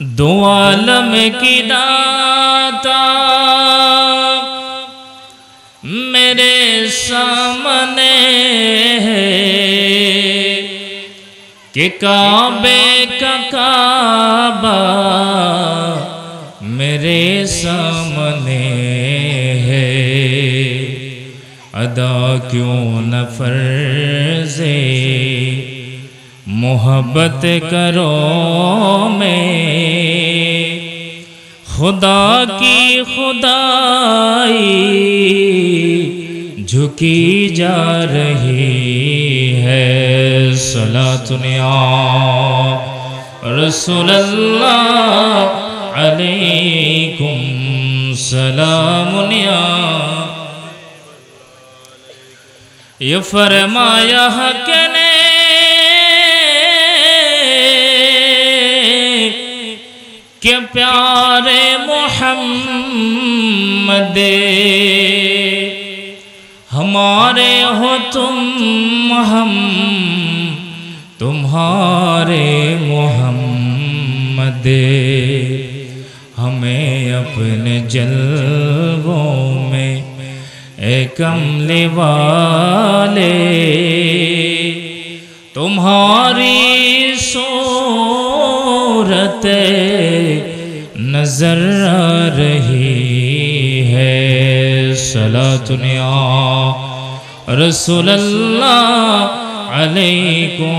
دو عالم کی داتا میرے سامنے ہے کہ کعبے کا کعبہ میرے سامنے ہے ادا کیوں نہ فرضے محبت کرو میں خدا کی خدائی جھکی جا رہی ہے نیا رسول اللہ علیکم سلام نیا یہ فرمایا حق نے کہ پیارے محمد ہمارے ہو تم ہم تمہارے محمد ہمیں اپنے جلووں میں ایکم والے تمہاری سو نظر آ رہی ہے دنیا رسول اللہ علیکم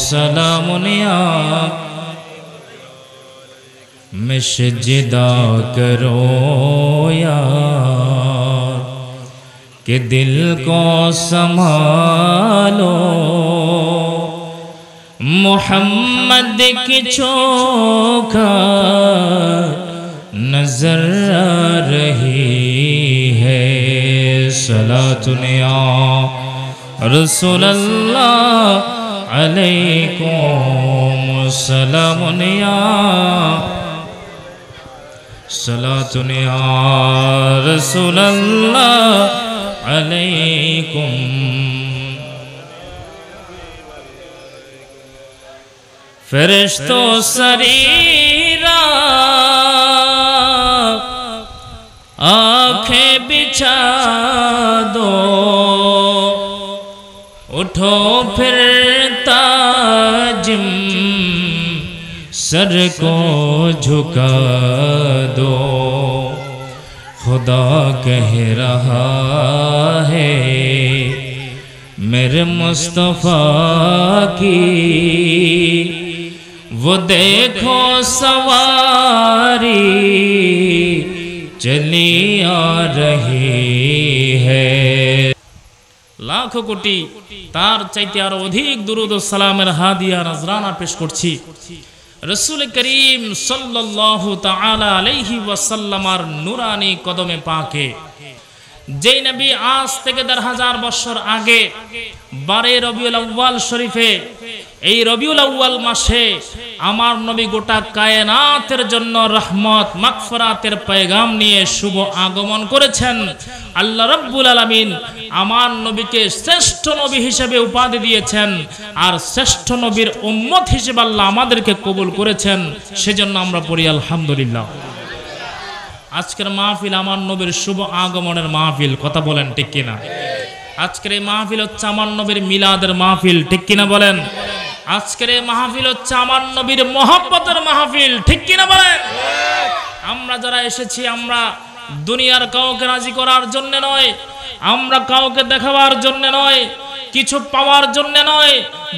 سلام میں شدہ کرو یار کہ دل کو سمالو محمد کی چوکا نظر آ رہی ہے نیا رسول اللہ علیکم سلام نیا صلاة نیا رسول اللہ علیکم فرشتو سریرا آنکھیں بچھا دو اٹھو پھر تاجم سر کو جھکا دو خدا کہہ رہا ہے میرے مصطفیٰ کی वो देखो सवारी चली आ रही है লাখ কোটি তার চাইতে আরো অধিক দুরুদ সালামের হাদিয়া নজরানা পেশ করছি রসুল করিম সাল্লাল্লাহু তাআলা আলাইহি ওয়াসাল্লামার নুরানি কদমে পাকে যেই নবী আজ থেকে দেড় হাজার বছর আগে বারে রবিউল আউয়াল শরীফে এই রবিউল আউ্য়াল মাসে আমার নবী গোটা কায়নাতের জন্য রহমত মাকফরাতের পেগাম নিয়ে শুভ আগমন করেছেন আল্লাহ রব্বুল আলমিন আমার নবীকে শ্রেষ্ঠ নবী হিসেবে উপাধি দিয়েছেন আর শ্রেষ্ঠ নবীর উম্মত হিসেবে আল্লাহ আমাদেরকে কবুল করেছেন সেজন্য আমরা পড়ি আলহামদুলিল্লাহ আজকের মাহফিল আমার নবীর শুভ আগমনের মাহফিল কথা বলেন ঠিক কিনা আজকের এই মাহফিল হচ্ছে আমার নবীর মিলাদের মাহফিল ঠিক কিনা বলেন আজকের এই মাহফিল হচ্ছে আমার নবীর মহব্বতের মাহফিল ঠিক কিনা বলেন আমরা যারা এসেছি আমরা দুনিয়ার কাউকে রাজি করার জন্য নয় আমরা কাউকে দেখাবার জন্য নয় কিছু পাওয়ার জন্য নয়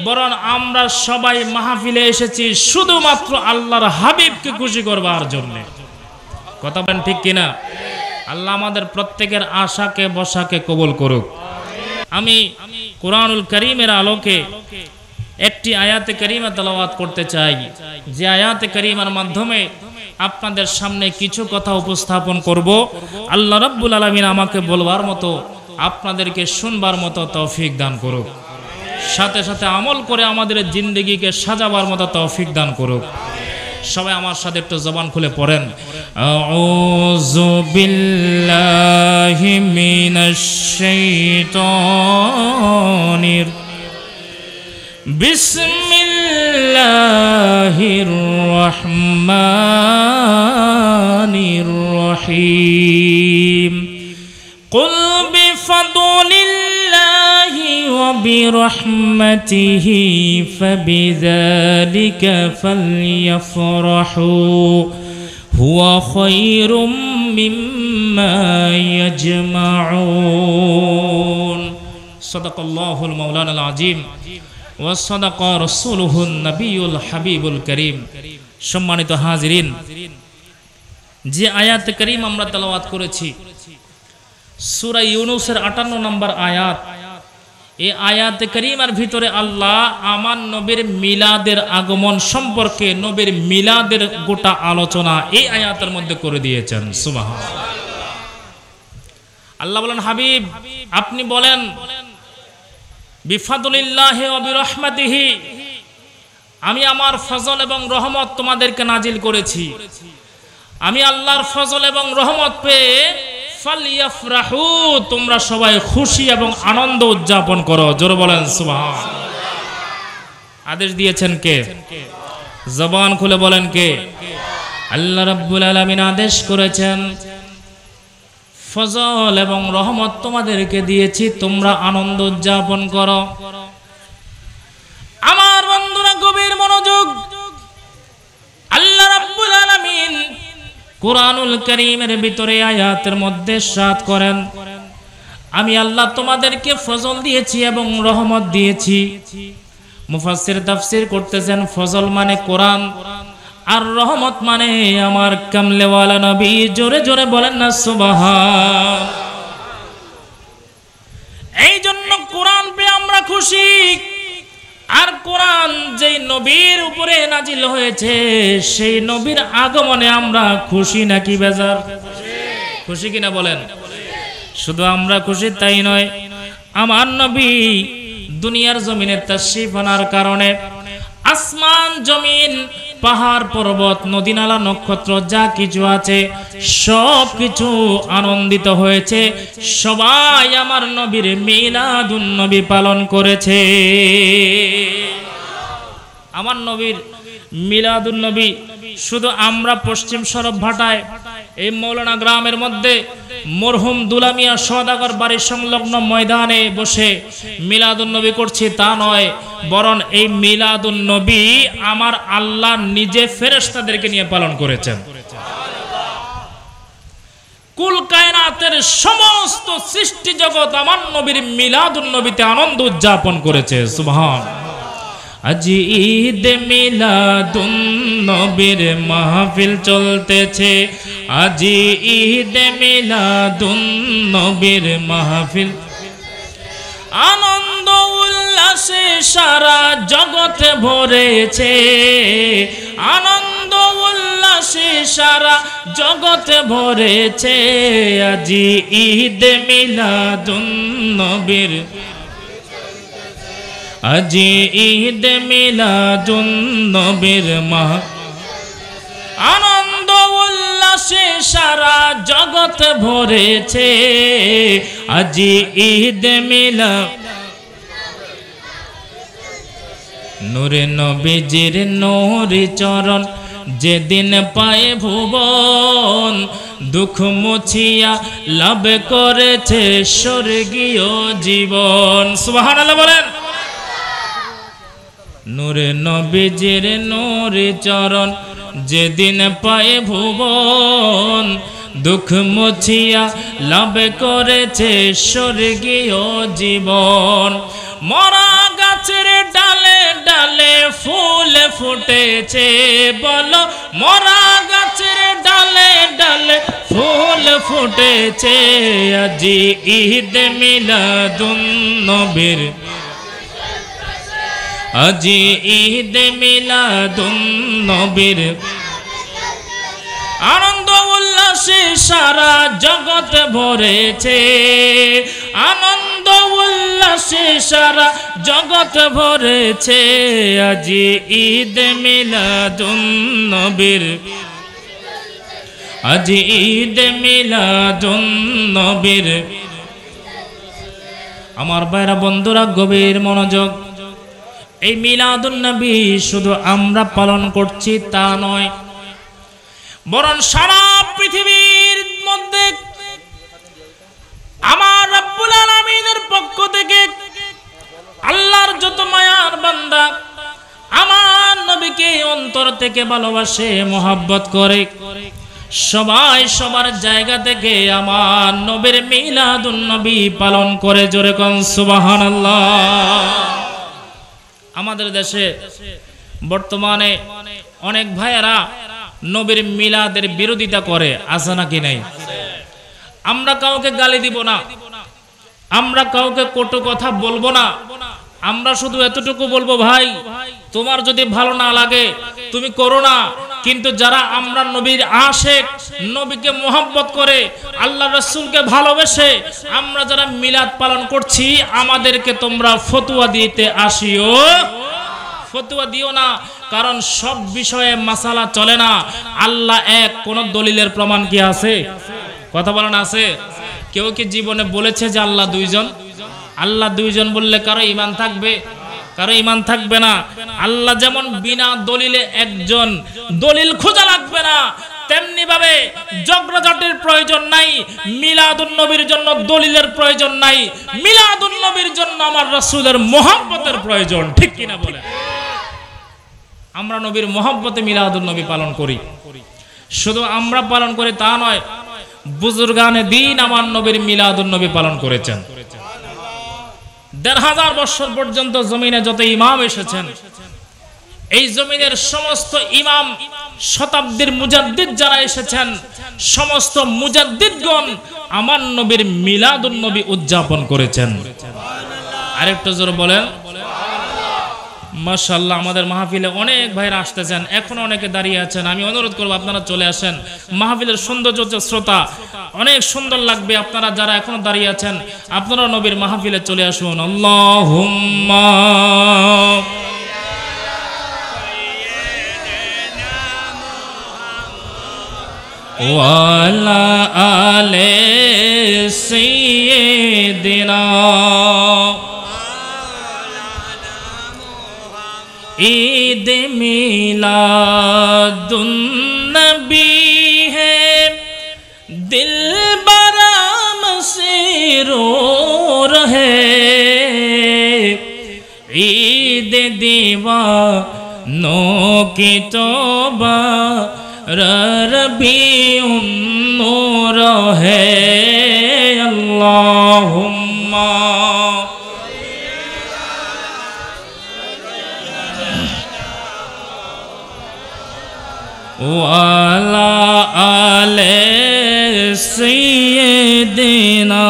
বরং আমরা সবাই মাহফিলে এসেছি শুধুমাত্র আল্লাহর হাবিবকে খুশি করবার জন্য কথা বলেন ঠিক কিনা আল্লাহ আমাদের প্রত্যেকের আশাকে বসাকে কবল করুক আমি কোরআনুল করিমের আলোকে একটি আয়াতে করিমা তলাওয়াত করতে চাই যে আয়াতে করিমার মাধ্যমে আপনাদের সামনে কিছু কথা উপস্থাপন করব আল্লাহ রব্বুল আলমিন আমাকে বলবার মতো আপনাদেরকে শুনবার মতো তৌফিক দান করুক সাথে সাথে আমল করে আমাদের জিন্দগিকে সাজাবার মতো তৌফিক দান করুক সবাই আমার সাথে একটু জবান খুলে পড়েন আউযু বিল্লাহি بسم الله الرحمن الرحيم قل بفضل الله وبرحمته فبذلك فليفرحوا هو خير مما يجمعون صدق الله المولانا العظيم সম্মানিত হাজরিন যে আয়াত করিম আমরা তেলাওয়াত করেছি সুরা ইউনুসের আটান্ন নম্বর আয়াত এ আয়াত করিমার ভিতরে আল্লাহ আমার নবীর মিলাদের আগমন সম্পর্কে নবীর মিলাদের গোটা আলোচনা এই আয়াতের মধ্যে করে দিয়েছেন সুবাহ আল্লাহ বলেন হাবিব আপনি বলেন বিফাদুলিল্লাহে আমি আমার ফজল এবং রহমত তোমাদেরকে নাজিল করেছি আমি আল্লাহর ফজল এবং রহমত পেয়ে ফালিয়াফরাহু তোমরা সবাই খুশি এবং আনন্দ উদযাপন করো জোরে বলেন সুবহান আদেশ দিয়েছেন কে জবান খুলে বলেন কে আল্লাহ রাব্বুল আলামিন আদেশ করেছেন ফজল এবং রহমত তোমাদেরকে দিয়েছি তোমরা আনন্দ উদযাপন করো আমার বন্ধুরা গভীর মনোযোগ আল্লাহ রাব্বুল আলামিন কোরআনুল করিমের ভিতরে আয়াতের মধ্যে সাত করেন আমি আল্লাহ তোমাদেরকে ফজল দিয়েছি এবং রহমত দিয়েছি মুফাসসির তাফসীর করতেছেন ফজল মানে কোরআন আর রহমত মানে আমার কামলেওয়ালা নবী জোরে জোরে বলেন না সুবাহ এই জন্য কোরআন পে আমরা খুশি আর কোরআন যেই নবীর উপরে নাজিল হয়েছে সেই নবীর আগমনে আমরা খুশি নাকি বেজার খুশি কিনা বলেন শুধু আমরা খুশি তাই নয় আমার নবী দুনিয়ার জমিনে তা আনার কারণে আসমান জমিন পাহাড় পর্বত নদীনালা নক্ষত্র যা কিছু আছে সব কিছু আনন্দিত হয়েছে সবাই আমার নবীর মিলাদুন নবী পালন করেছে আমার নবীর মিলাদুন নবী শুধু আমরা পশ্চিম সরব ভাটায় এই মৌলানা গ্রামের মধ্যে মরহুম দুলামিয়া সদাগর বাড়ির সংলগ্ন ময়দানে বসে মিলাদুন্নবী করছি তা নয় বরং এই মিলাদুন্নবী আমার আল্লাহ নিজে ফেরেস্তাদেরকে নিয়ে পালন করেছেন কুল কায়নাতের সমস্ত সৃষ্টি জগৎ আমার নবীর মিলাদুন্নবীতে আনন্দ উদযাপন করেছে সুবহান আজ ঈদ মিলাদুন নবীর মাহফিল চলতেছে আজ ঈদ মিলাদুন নবীর মাহফিল আনন্দ উল্লাসে সারা জগৎ ভরেছে আনন্দ উল্লাসে সারা জগৎ ভরেছে আজি ঈদ মিলাদুন নবীর আজি ঈদ মিলাদুন নবীর মা আনন্দ উল্লাসে সারা জগৎ ভরেছে আজি ঈদ মেলা নূরে নবীজির নূরি চরণ যেদিন পায় ভুবন দুঃখ মুছিয়া লাভ করেছে স্বর্গীয় জীবন সুবহানাল্লাহ বলেন নূরে নবীজির নূরে চরণ যেদিন পায়ে ভুবন দুঃখ মুছিয়া লাভ করেছে স্বর্গীয় জীবন মরা গাছের ডালে ডালে ফুল ফুটেছে বলো মরা গাছের ডালে ডালে ফুল ফুটেছে আজি ঈদ দু নবীর আজি ঈদ মিলাদুন নবীর আনন্দ উল্লাসে সারা জগৎ ভরেছে আনন্দ উল্লাসে সারা জগৎ ভরেছে আজি ঈদ মিলাদুন নবীর আজি ঈদ মিলাদুন নবীর আমার বাইরা বন্ধুরা গভীর মনোযোগ এই মিলাদুন্নবী শুধু আমরা পালন করছি তা নয় বরং সারা পৃথিবীর মধ্যে আমার রব্বুল আলমিনের পক্ষ থেকে আল্লাহর যত মায়ার বান্দা আমার নবীকে অন্তর থেকে ভালোবাসে মোহাব্বত করে সবাই সবার জায়গা থেকে আমার নবীর মিলাদুন্নবী পালন করে জোরে কন সুবাহান আল্লাহ আমাদের দেশে বর্তমানে অনেক ভাইয়েরা নবীর মিলাদের বিরোধিতা করে আছে নাকি নাই আমরা কাউকে গালি দিব না আমরা কাউকে কটু কথা বলবো না আমরা শুধু এতটুকু বলবো ভাই তোমার যদি ভালো না লাগে তুমি করো না কিন্তু যারা আমরা নবীর আশেক নবীকে মোহাম্মত করে আল্লাহ রসুলকে ভালোবেসে আমরা যারা মিলাদ পালন করছি আমাদেরকে তোমরা ফতুয়া দিতে আসিও ফতুয়া দিও না কারণ সব বিষয়ে মাসালা চলে না আল্লাহ এক কোন দলিলের প্রমাণ কি আছে কথা বলেন আছে কেউ কি জীবনে বলেছে যে আল্লাহ দুইজন আল্লাহ দুইজন বললে কারো ইমান থাকবে কারো ইমান থাকবে না আল্লাহ যেমন বিনা দলিলে একজন দলিল খোঁজা লাগবে না তেমনি ভাবে জগ্রজটের প্রয়োজন নাই মিলাদুন নবীর জন্য দলিলের প্রয়োজন নাই মিলাদুন নবীর জন্য আমার রসুলের মোহাম্মতের প্রয়োজন ঠিক না বলেন আমরা নবীর মোহাম্মতে মিলাদুল নবী পালন করি শুধু আমরা পালন করি তা নয় বুজুর্গানে দিন আমার নবীর মিলাদুল নবী পালন করেছেন দেড় হাজার বছর পর্যন্ত জমিনে যত ইমাম এসেছেন এই জমিনের সমস্ত ইমাম শতাব্দীর মুজাদ্দিদ যারা এসেছেন সমস্ত মুজাদ্দিদগণ আমার নবীর মিলাদুল উদযাপন করেছেন আরেকটু জোর বলেন মাশাল্লাহ আমাদের মাহফিলে অনেক ভাইরা আসতেছেন এখন অনেকে দাঁড়িয়ে আছেন আমি অনুরোধ করবো আপনারা চলে আসেন মাহফিলের সৌন্দর্য শ্রোতা অনেক সুন্দর লাগবে আপনারা যারা এখনও দাঁড়িয়ে আছেন আপনারা নবীর মাহফিলে চলে আসুন আল্লাহ আলে সে দিনা میلاد النبی ہے دل برام سے رو رہے عید دیوا نو کی تو ربی ر ان ہے আলা আলে সিদিনা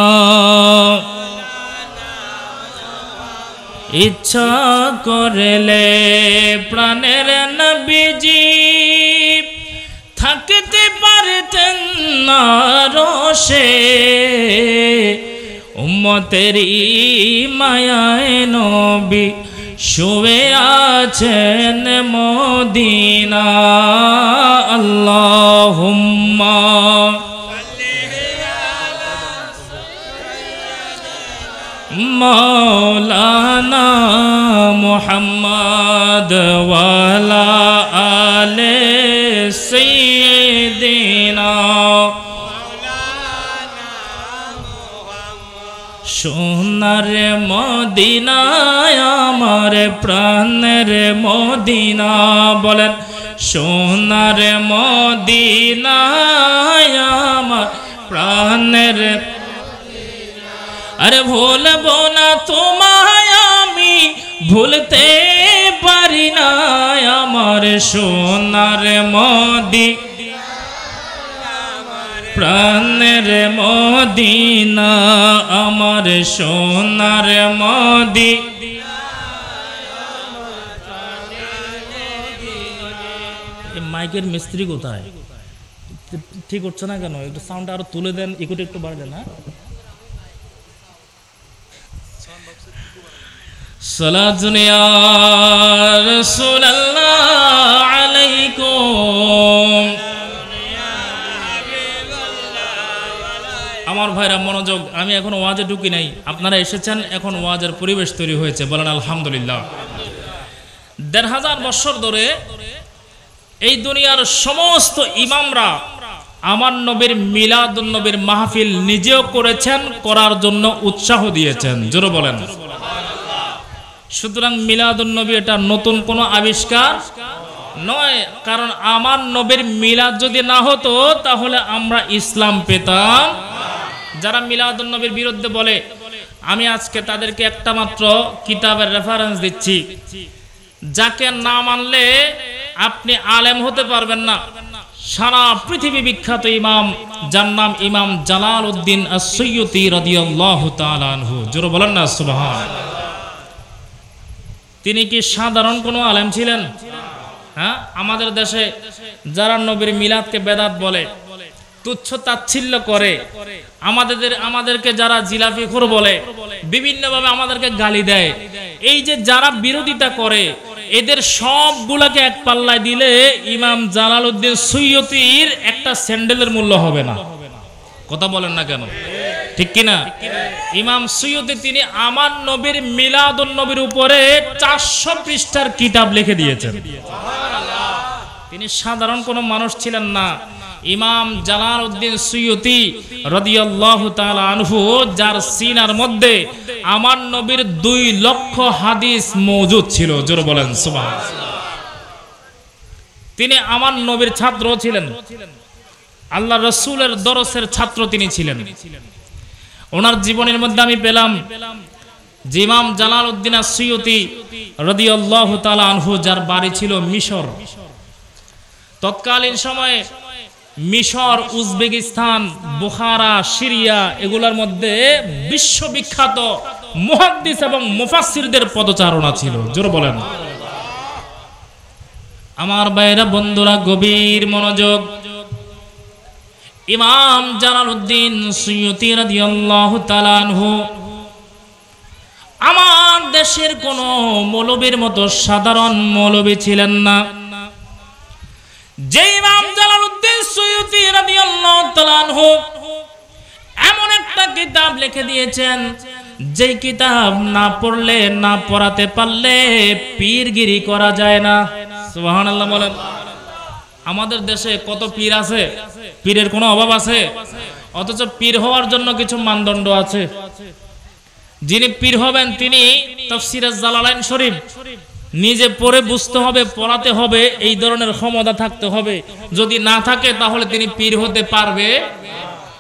ইচ্ছা করলে প্রাণের নবীজি থাকতে পারতেন না রসে উম্মতেরি মায়ায় নবী শুয়ে আছেন মদিনা আল্লাহ মৌলানা মোহাম্মদ আলে সৈদিনা সোনার মদিনায়া আমার প্রাণের মদিনা বলেন সোনার মদিনা আমার প্রাণের আরে ভুলব না তোমায় আমি ভুলতে পারি না আমার সোনার মদি প্রাণের মদিনা আমার সোনার মদি মাইকের মিস্ত্রি কোথায় ঠিক হচ্ছে না কেন একটু সাউন্ড আরো তুলে দেন ইকুটি একটু বাড়ে হ্যাঁ? না আমার ভাইরা মনোযোগ আমি এখন ওয়াজে ঢুকি নাই আপনারা এসেছেন এখন ওয়াজের পরিবেশ তৈরি হয়েছে বলেন আলহামদুলিল্লাহ দেড় হাজার বছর ধরে এই দুনিয়ার সমস্ত ইমামরা আমার নবীর মিলাদ নবীর মাহফিল নিজেও করেছেন করার জন্য উৎসাহ দিয়েছেন জোর বলেন সুতরাং মিলাদুল নবী এটা নতুন কোনো আবিষ্কার নয় কারণ আমার নবীর মিলাদ যদি না হতো তাহলে আমরা ইসলাম পেতাম যারা মিলাদুল নবীর বিরুদ্ধে বলে আমি আজকে তাদেরকে একটা মাত্র কিতাবের রেফারেন্স দিচ্ছি যাকে না মানলে আপনি আলেম হতে পারবেন না সারা পৃথিবী বিখ্যাত ইমাম যার নাম ইমাম জালাল উদ্দিন তিনি কি সাধারণ কোনো আলেম ছিলেন হ্যাঁ আমাদের দেশে যারা নবীর মিলাদকে বেদাত বলে তুচ্ছ তাচ্ছিল্য করে আমাদের আমাদেরকে যারা জিলাফি খোর বলে বিভিন্নভাবে আমাদেরকে গালি দেয় এই যে যারা বিরোধিতা করে এদের সবগুলাকে এক পাল্লায় দিলে ইমাম জালাল উদ্দিন সৈয়তির একটা স্যান্ডেলের মূল্য হবে না কথা বলেন না কেন ঠিক কিনা ইমাম সৈয়দি তিনি আমার নবীর মিলাদুল নবীর উপরে চারশো পৃষ্ঠার কিতাব লিখে দিয়েছেন তিনি সাধারণ কোনো মানুষ ছিলেন না ইমাম জালাল উদ্দিন সুয়ুতি রদিয়াল্লাহু তাআলা আনহু যার সিনার মধ্যে আমার নবীর দুই লক্ষ হাদিস মজুদ ছিল জোর বলেন তিনি আমার নবীর ছাত্র ছিলেন আল্লাহ রসুলের দরসের ছাত্র তিনি ছিলেন ওনার জীবনের মধ্যে আমি পেলাম জিমাম জালাল উদ্দিন সৈয়তি রদি আল্লাহ আনহু যার বাড়ি ছিল মিশর তৎকালীন সময়ে মিশর উজবেকিস্তান বুখারা সিরিয়া এগুলোর মধ্যে বিশ্ববিখ্যাত মহাদ্দিস এবং মুফাসসিরদের পদচারণা ছিল জোর বলেন আমার বাইরা বন্ধুরা গভীর মনোযোগ ইমাম জালালউদ্দিন উদ্দিন রাদিয়াল্লাহু তাআলা আনহু আমার দেশের কোন মৌলবীর মতো সাধারণ মৌলবী ছিলেন না যে ইমাম জালালউদ্দিন সৈয়দি রাদিয়াল্লাহু তাআলা এমন একটা কিতাব লিখে দিয়েছেন যে কিতাব না পড়লে না পড়াতে পারলে পীরগিরি করা যায় না সোহান বলেন আমাদের দেশে কত পীর আছে পীরের কোনো অভাব আছে অথচ পীর হওয়ার জন্য কিছু মানদণ্ড আছে যিনি পীর হবেন তিনি তফসিরাজ জালালাইন শরীফ নিজে পড়ে বুঝতে হবে পড়াতে হবে এই ধরনের ক্ষমতা থাকতে হবে যদি না থাকে তাহলে তিনি পীর হতে পারবে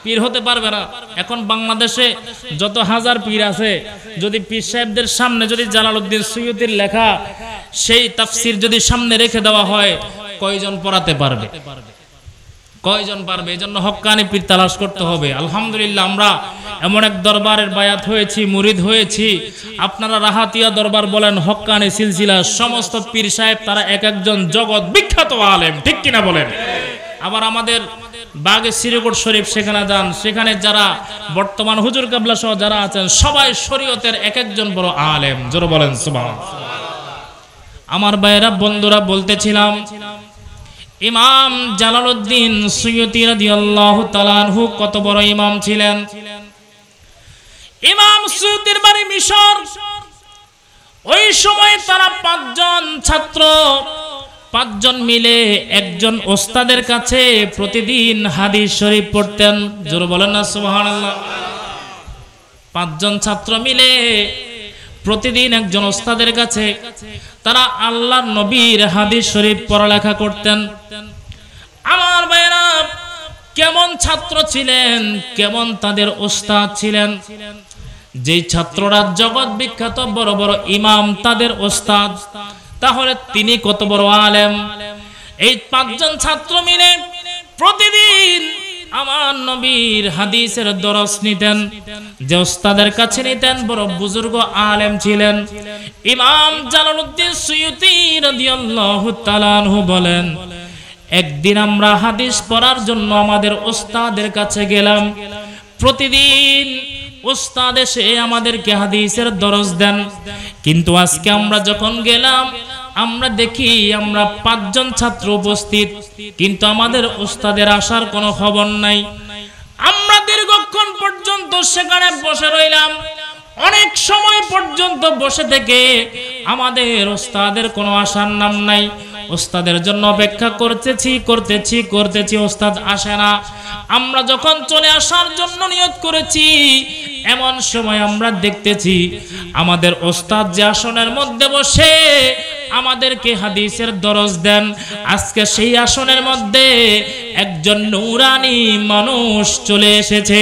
পীর হতে পারবে না এখন বাংলাদেশে যত হাজার পীর আছে যদি পীর সাহেবদের সামনে যদি জালালউদ্দিন সৈয়দের লেখা সেই তাফসির যদি সামনে রেখে দেওয়া হয় কয়জন পড়াতে পারবে কয়জন পারবে এই জন্য হকানি পীর তালাশ করতে হবে আলহামদুলিল্লাহ আমরা এমন এক দরবারের বায়াত হয়েছি মুরিদ হয়েছি আপনারা রাহাতিয়া দরবার বলেন হকানি সিলসিলা সমস্ত পীর সাহেব তারা এক একজন জগৎ বিখ্যাত আলেম ঠিক কিনা বলেন আবার আমাদের বাগে শ্রীকোট শরীফ সেখানে যান সেখানে যারা বর্তমান হুজুর কাবলা সহ যারা আছেন সবাই শরীয়তের এক একজন বড় আলেম জোর বলেন সুবহান আমার ভাইয়েরা বন্ধুরা বলতেছিলাম ইমাম জালালউদ্দিন সৈয়দি রাদিয়াল্লাহু কত বড় ইমাম ছিলেন ইমাম সৈয়দির বাড়ি মিশর ওই সময় তারা পাঁচজন ছাত্র পাঁচজন মিলে একজন ওস্তাদের কাছে প্রতিদিন হাদিস শরীফ পড়তেন জোর বলেন না সুবহানাল্লাহ পাঁচজন ছাত্র মিলে প্রতিদিন একজন ওস্তাদের কাছে তারা আল্লাহ নবীর হাদিস শরীফ পড়ালেখা করতেন আমার ভাইরা কেমন ছাত্র ছিলেন কেমন তাদের ওস্তাদ ছিলেন যে ছাত্ররা জগৎ বিখ্যাত বড় বড় ইমাম তাদের ওস্তাদ তাহলে তিনি কত বড় আলেম এই পাঁচজন ছাত্র মিলে প্রতিদিন আমার নবীর হাদিসের দরস নিতেন যে ওস্তাদের কাছে নিতেন বড় বুজুর্গ আলেম ছিলেন ইমাম জালালউদ্দিন সুয়ুতি রাদিয়াল্লাহু তাআলা আনহু বলেন একদিন আমরা হাদিস পড়ার জন্য আমাদের ওস্তাদের কাছে গেলাম প্রতিদিন ওস্তাদ এসে আমাদেরকে হাদিসের দরজ দেন কিন্তু আজকে আমরা যখন গেলাম আমরা দেখি আমরা পাঁচজন ছাত্র উপস্থিত কিন্তু আমাদের ওস্তাদের আসার কোনো খবর নাই আমরা দীর্ঘক্ষণ পর্যন্ত সেখানে বসে রইলাম অনেক সময় পর্যন্ত বসে থেকে আমাদের ওস্তাদের কোনো আসার নাম নাই ওস্তাদের জন্য অপেক্ষা করতেছি করতেছি করতেছি ওস্তাদ আসে না আমরা যখন চলে আসার জন্য নিয়োগ করেছি এমন সময় আমরা দেখতেছি আমাদের ওস্তাদ যে আসনের মধ্যে বসে আমাদেরকে হাদিসের দরজ দেন আজকে সেই আসনের মধ্যে একজন নৌরানি মানুষ চলে এসেছে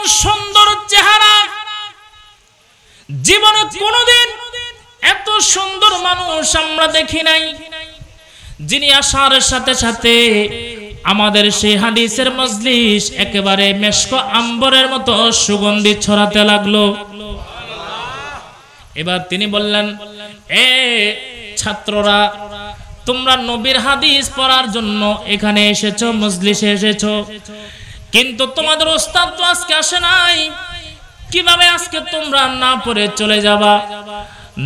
এমন সুন্দর চেহারা জীবনে কোনদিন এত সুন্দর মানুষ আমরা দেখি নাই যিনি আসার সাথে সাথে আমাদের সেই হাদিসের মজলিস একেবারে মেশক আম্বরের মতো সুগন্ধি ছড়াতে লাগলো এবার তিনি বললেন এ ছাত্ররা তোমরা নবীর হাদিস পড়ার জন্য এখানে এসেছো মজলিসে এসেছো কিন্তু তোমাদের ওস্তাদ তো আজকে আসে নাই কিভাবে আজকে তোমরা না পড়ে চলে যাবা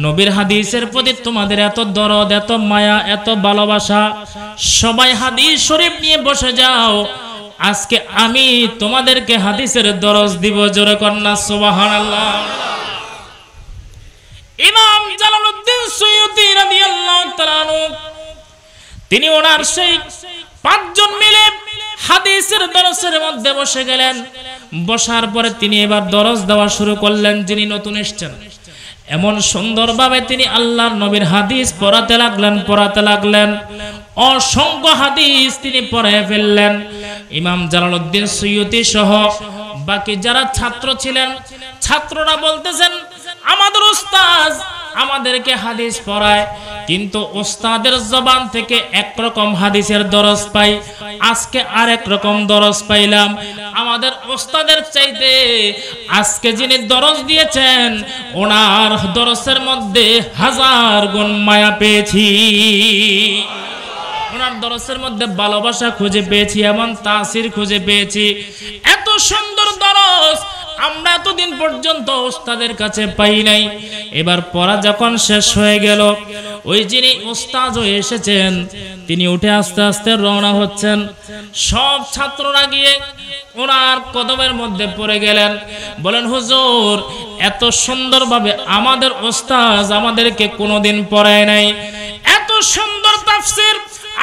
নবীর হাদিসের প্রতি তোমাদের এত দরদ এত মায়া এত ভালোবাসা সবাই হাদিস শরীফ নিয়ে বসে যাও আজকে আমি তোমাদেরকে হাদিসের দরজ দিব জোরে কন্যা সুবাহ ইমাম জালালউদ্দিন সৈয়দী রাদিয়াল্লাহু তাআলা তিনি ওনার সেই পাঁচজন মিলে হাদিসের দরসের মধ্যে বসে গেলেন বসার পরে তিনি এবার দরস দেওয়া শুরু করলেন যিনি নতুন এসছেন এমন সুন্দরভাবে তিনি আল্লাহর নবীর হাদিস পড়াতে লাগলেন পড়াতে লাগলেন অসংখ্য হাদিস তিনি পড়ে ফেললেন ইমাম উদ্দিন সৈয়দি সহ বাকি যারা ছাত্র ছিলেন ছাত্ররা বলতেছেন আমাদের উস্তাজ আমাদেরকে হাদিস পড়ায় কিন্তু ওস্তাদের জবান থেকে একরকম হাদিসের দরজ পাই আজকে আর রকম দরজ পাইলাম আমাদের ওস্তাদের চাইতে আজকে যিনি দরজ দিয়েছেন ওনার দরসের মধ্যে হাজার গুণ মায়া পেয়েছি ওনার দরসের মধ্যে ভালোবাসা খুঁজে পেয়েছি এমন তাসির খুঁজে পেয়েছি এত সুন্দর দরস আমরা এতদিন পর্যন্ত ওস্তাদের কাছে পাই নাই এবার পড়া যখন শেষ হয়ে গেল ওই যিনি ওস্তাজও এসেছেন তিনি উঠে আস্তে আস্তে রওনা হচ্ছেন সব ছাত্ররা গিয়ে ওনার কদমের মধ্যে পড়ে গেলেন বলেন হুজুর এত সুন্দরভাবে আমাদের ওস্তাজ আমাদেরকে কোনোদিন পড়ায় নাই এত সুন্দর তাফসির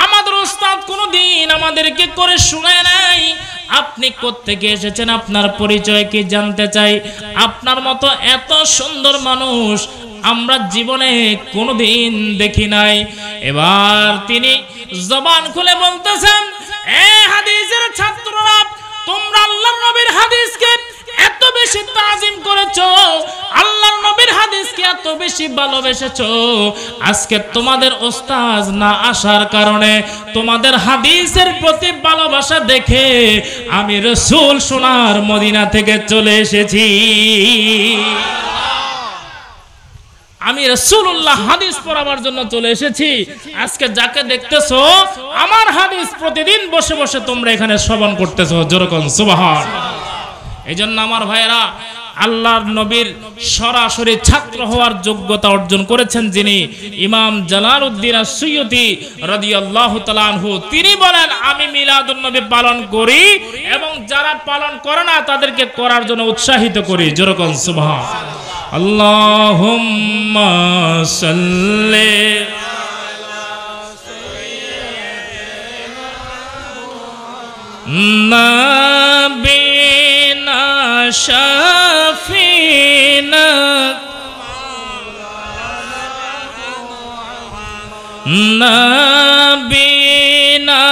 আমাদের কোনো কোনোদিন আমাদেরকে করে শোনায় নাই আপনি কোত্থেকে এসেছেন আপনার পরিচয় কি জানতে চাই আপনার মতো এত সুন্দর মানুষ আমরা জীবনে কোনোদিন দেখি নাই এবার তিনি জবান খুলে বলতেছেন এ হাদিসের ছাত্ররা তোমরা আল্লাহ নবীর হাদিসকে এত বেশি তাজিম করেছো আল্লাহর নবীর হাদিসকে এত বেশি ভালোবেসেছো আজকে তোমাদের ওস্তাজ না আসার কারণে তোমাদের হাদিসের প্রতি ভালোবাসা দেখে আমি রসুল সোনার মদিনা থেকে চলে এসেছি আমি রসুল্লাহ হাদিস পড়াবার জন্য চলে এসেছি আজকে যাকে দেখতেছ আমার হাদিস প্রতিদিন বসে বসে তোমরা এখানে শ্রবণ করতেছ যেরকম সুবাহ এজন্য আমার ভাইয়েরা আল্লাহর নবীর সরাসরি ছাত্র হওয়ার যোগ্যতা অর্জন করেছেন যিনি ইমাম জালাল উদ্দিন সৈয়দি রদি আল্লাহ তালানহু তিনি বলেন আমি মিলাদুল নবী পালন করি এবং যারা পালন করে না তাদেরকে করার জন্য উৎসাহিত করি যেরকম সুভা আল্লাহ নবী وشفينا نبينا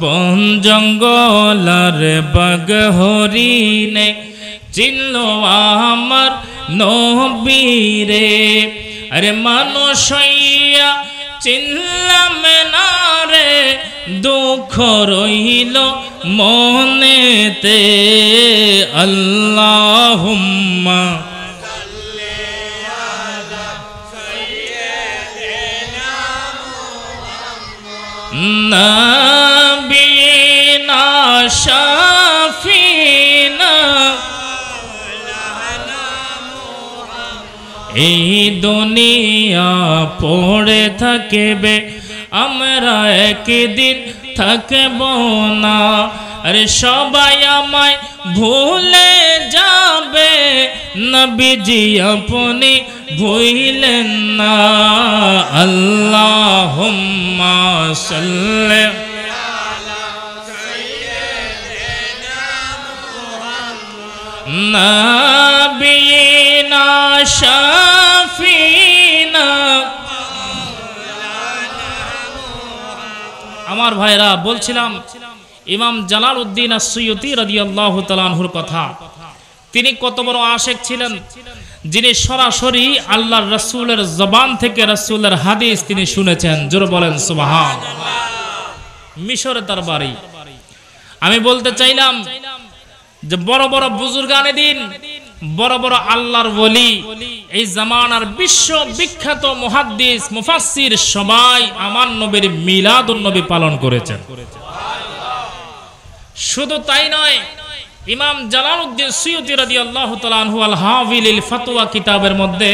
বন জঙ্গলার বাগ হরিণে চিনল আমার নবীরে আরে মানুষ চিল্লাম না রে দুঃখ রইল মনেতে আল্লাহুম্মা নবীনা শাফি এই দুনিয়া পড়ে থাকবে আমরা একদিন থাকব না আরে সবাই আমায় ভুলে যাবে নবীজি আপনি ভুলেন না আল্লাহ না নবী আমার ভাইরা বলছিলাম ইমাম জালাল উদ্দিন সৈয়দি কথা তিনি কত বড় আশেক ছিলেন যিনি সরাসরি আল্লাহ রসুলের জবান থেকে রসুলের হাদিস তিনি শুনেছেন জোর বলেন সুবাহান মিশরে তার বাড়ি আমি বলতে চাইলাম যে বড় বড় বুজুর্গ আনে দিন বড় বড় আল্লাহর বলি এই জামানার বিশ্ব বিখ্যাত মহাদ্দিস মুফাসির সবাই আমার নবীর মিলাদ নবী পালন করেছেন শুধু তাই নয় ইমাম জালালউদ্দিন সৈয়দি রাদিয়াল্লাহু আল্লাহ আনহু আল ফাতুয়া কিতাবের মধ্যে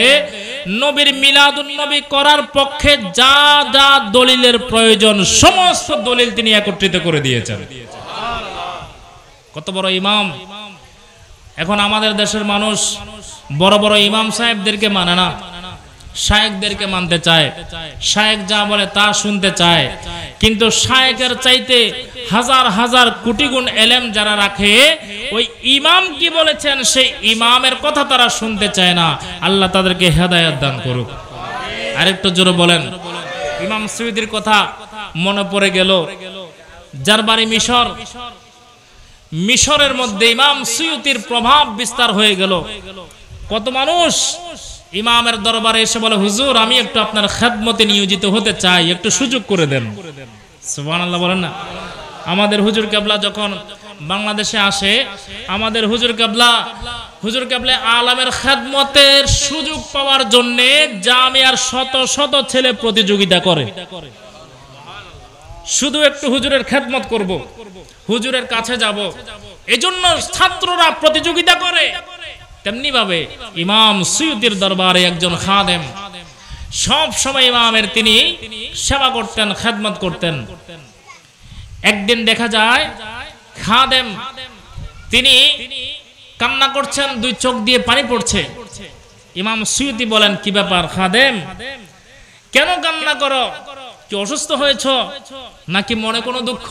নবীর মিলাদুন নবী করার পক্ষে যা যা দলিলের প্রয়োজন সমস্ত দলিল তিনি একত্রিত করে দিয়েছেন কত বড় ইমাম এখন আমাদের দেশের মানুষ বড় বড় ইমাম সাহেবদেরকে মানে না শায়েকদেরকে মানতে চায় শায়েক যা বলে তা শুনতে চায় কিন্তু শায়েকের চাইতে হাজার হাজার কোটি গুণ এলেম যারা রাখে ওই ইমাম কি বলেছেন সেই ইমামের কথা তারা শুনতে চায় না আল্লাহ তাদেরকে হেদায়ত দান করুক আরেকটু জোরে বলেন ইমাম সৈয়দের কথা মনে পড়ে গেল যার বাড়ি মিশর মিশরের মধ্যে ইমাম সুয়ুতির প্রভাব বিস্তার হয়ে গেল কত মানুষ ইমামের দরবারে এসে বলে হুজুর আমি একটু আপনার খেদমতে নিয়োজিত হতে চাই একটু সুযোগ করে দেন বলেন না আমাদের হুজুর কেবলা যখন বাংলাদেশে আসে আমাদের হুজুর কেবলা হুজুর কেবলা আলামের খেদমতের সুযোগ পাওয়ার জন্যে জামিয়ার শত শত ছেলে প্রতিযোগিতা করে শুধু একটু হুজুরের খেদমত করব। হুজুরের কাছে যাব। এজন্য ছাত্ররা প্রতিযোগিতা করে তেমনি ভাবে ইমাম সৈয়দের দরবারে একজন খাদেম সব সময় ইমামের তিনি সেবা করতেন খেদমত করতেন একদিন দেখা যায় খাদেম তিনি কান্না করছেন দুই চোখ দিয়ে পানি পড়ছে ইমাম সুয়তি বলেন কি ব্যাপার খাদেম কেন কান্না করো কি অসুস্থ হয়েছ নাকি মনে কোনো দুঃখ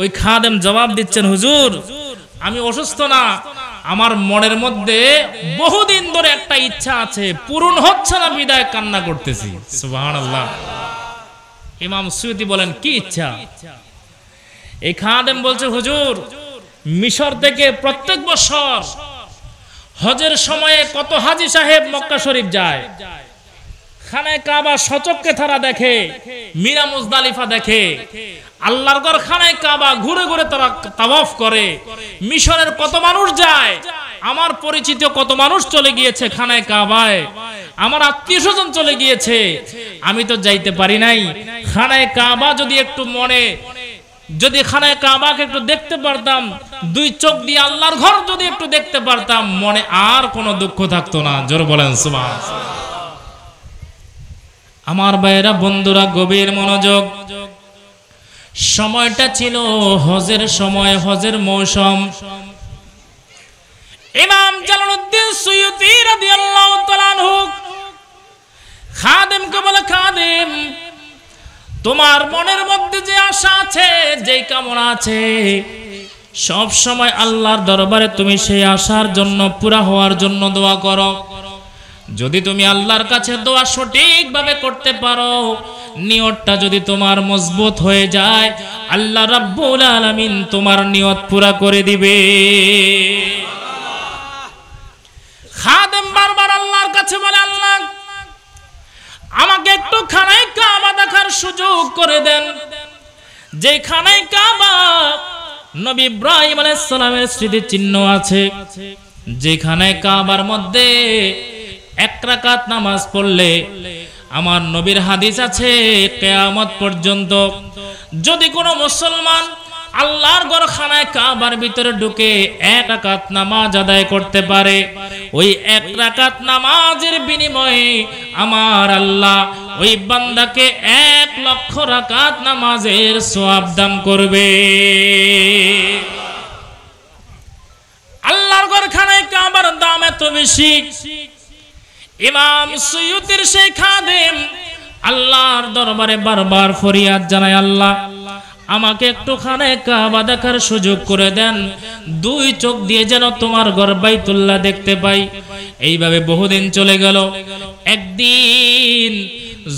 ওই খাদেম জবাব দিচ্ছেন হুজুর আমি অসুস্থ না আমার মনের মধ্যে বহুদিন ধরে একটা ইচ্ছা আছে পূরণ হচ্ছে না বিদায় কান্না করতেছি ইমাম সুইতি বলেন কি ইচ্ছা এই খাদেম বলছে হুজুর মিশর থেকে প্রত্যেক বছর হজের সময়ে কত হাজি সাহেব মক্কা শরীফ যায় খানে কাবা সচককে তারা দেখে মিরা মুজদালিফা দেখে আল্লাহর ঘর খানায় কাবা ঘুরে ঘুরে তারা তাওয়াফ করে মিশরের কত মানুষ যায় আমার পরিচিত কত মানুষ চলে গিয়েছে খানায় কাবায় আমার আত্মীয় স্বজন চলে গিয়েছে আমি তো যাইতে পারি নাই খানায় কাবা যদি একটু মনে যদি খানায় কাবাকে একটু দেখতে পারতাম দুই চোখ দিয়ে আল্লাহর ঘর যদি একটু দেখতে পারতাম মনে আর কোনো দুঃখ থাকতো না জোর বলেন সুবহানাল্লাহ আমার ভাইয়েরা বন্ধুরা গভীর মনোযোগ সময়টা ছিল হজের সময় হজের মৌসুম ইমাম জালালউদ্দিন সুয়ুতি রাদিয়াল্লাহু তাআলা আনহু খাদেমকে বলে খাদেম তোমার মনের মধ্যে যে আশা আছে যে কামনা আছে সব সময় আল্লাহর দরবারে তুমি সেই আশার জন্য পুরা হওয়ার জন্য দোয়া করো যদি তুমি আল্লাহর কাছে দোয়া সঠিকভাবে করতে পারো নিয়তটা যদি তোমার মজবুত হয়ে যায় আল্লাহ রাব্বুল আলামিন তোমার নিয়ত পুরা করে দিবে খাদেম বারবার আল্লাহর কাছে বলে আল্লাহ আমাকে একটু খানায় কাবা দেখার সুযোগ করে দেন যে খানায় কাবা নবী ইব্রাহিম আলাইহিস সালামের স্মৃতি চিহ্ন আছে যেখানে কাবার মধ্যে এক রাকাত নামাজ পড়লে আমার নবীর হাদিস আছে কেয়ামত পর্যন্ত যদি কোনো মুসলমান আল্লাহর গরখানায় কাবার ভিতরে ঢুকে এক রাকাত নামাজ আদায় করতে পারে ওই এক রাকাত নামাজের বিনিময়ে আমার আল্লাহ ওই বান্দাকে এক লক্ষ রাকাত নামাজের সোয়াব দান করবে আল্লাহর গরখানায় কাবার দাম এত বেশি ইমাম সৈয়দের সেই খাদেম আল্লাহর দরবারে বারবার ফরিয়াদ জানায় আল্লাহ আমাকে একটুখানে কাবা দেখার সুযোগ করে দেন দুই চোখ দিয়ে যেন তোমার তুল্লা দেখতে পাই এইভাবে বহুদিন চলে গেল একদিন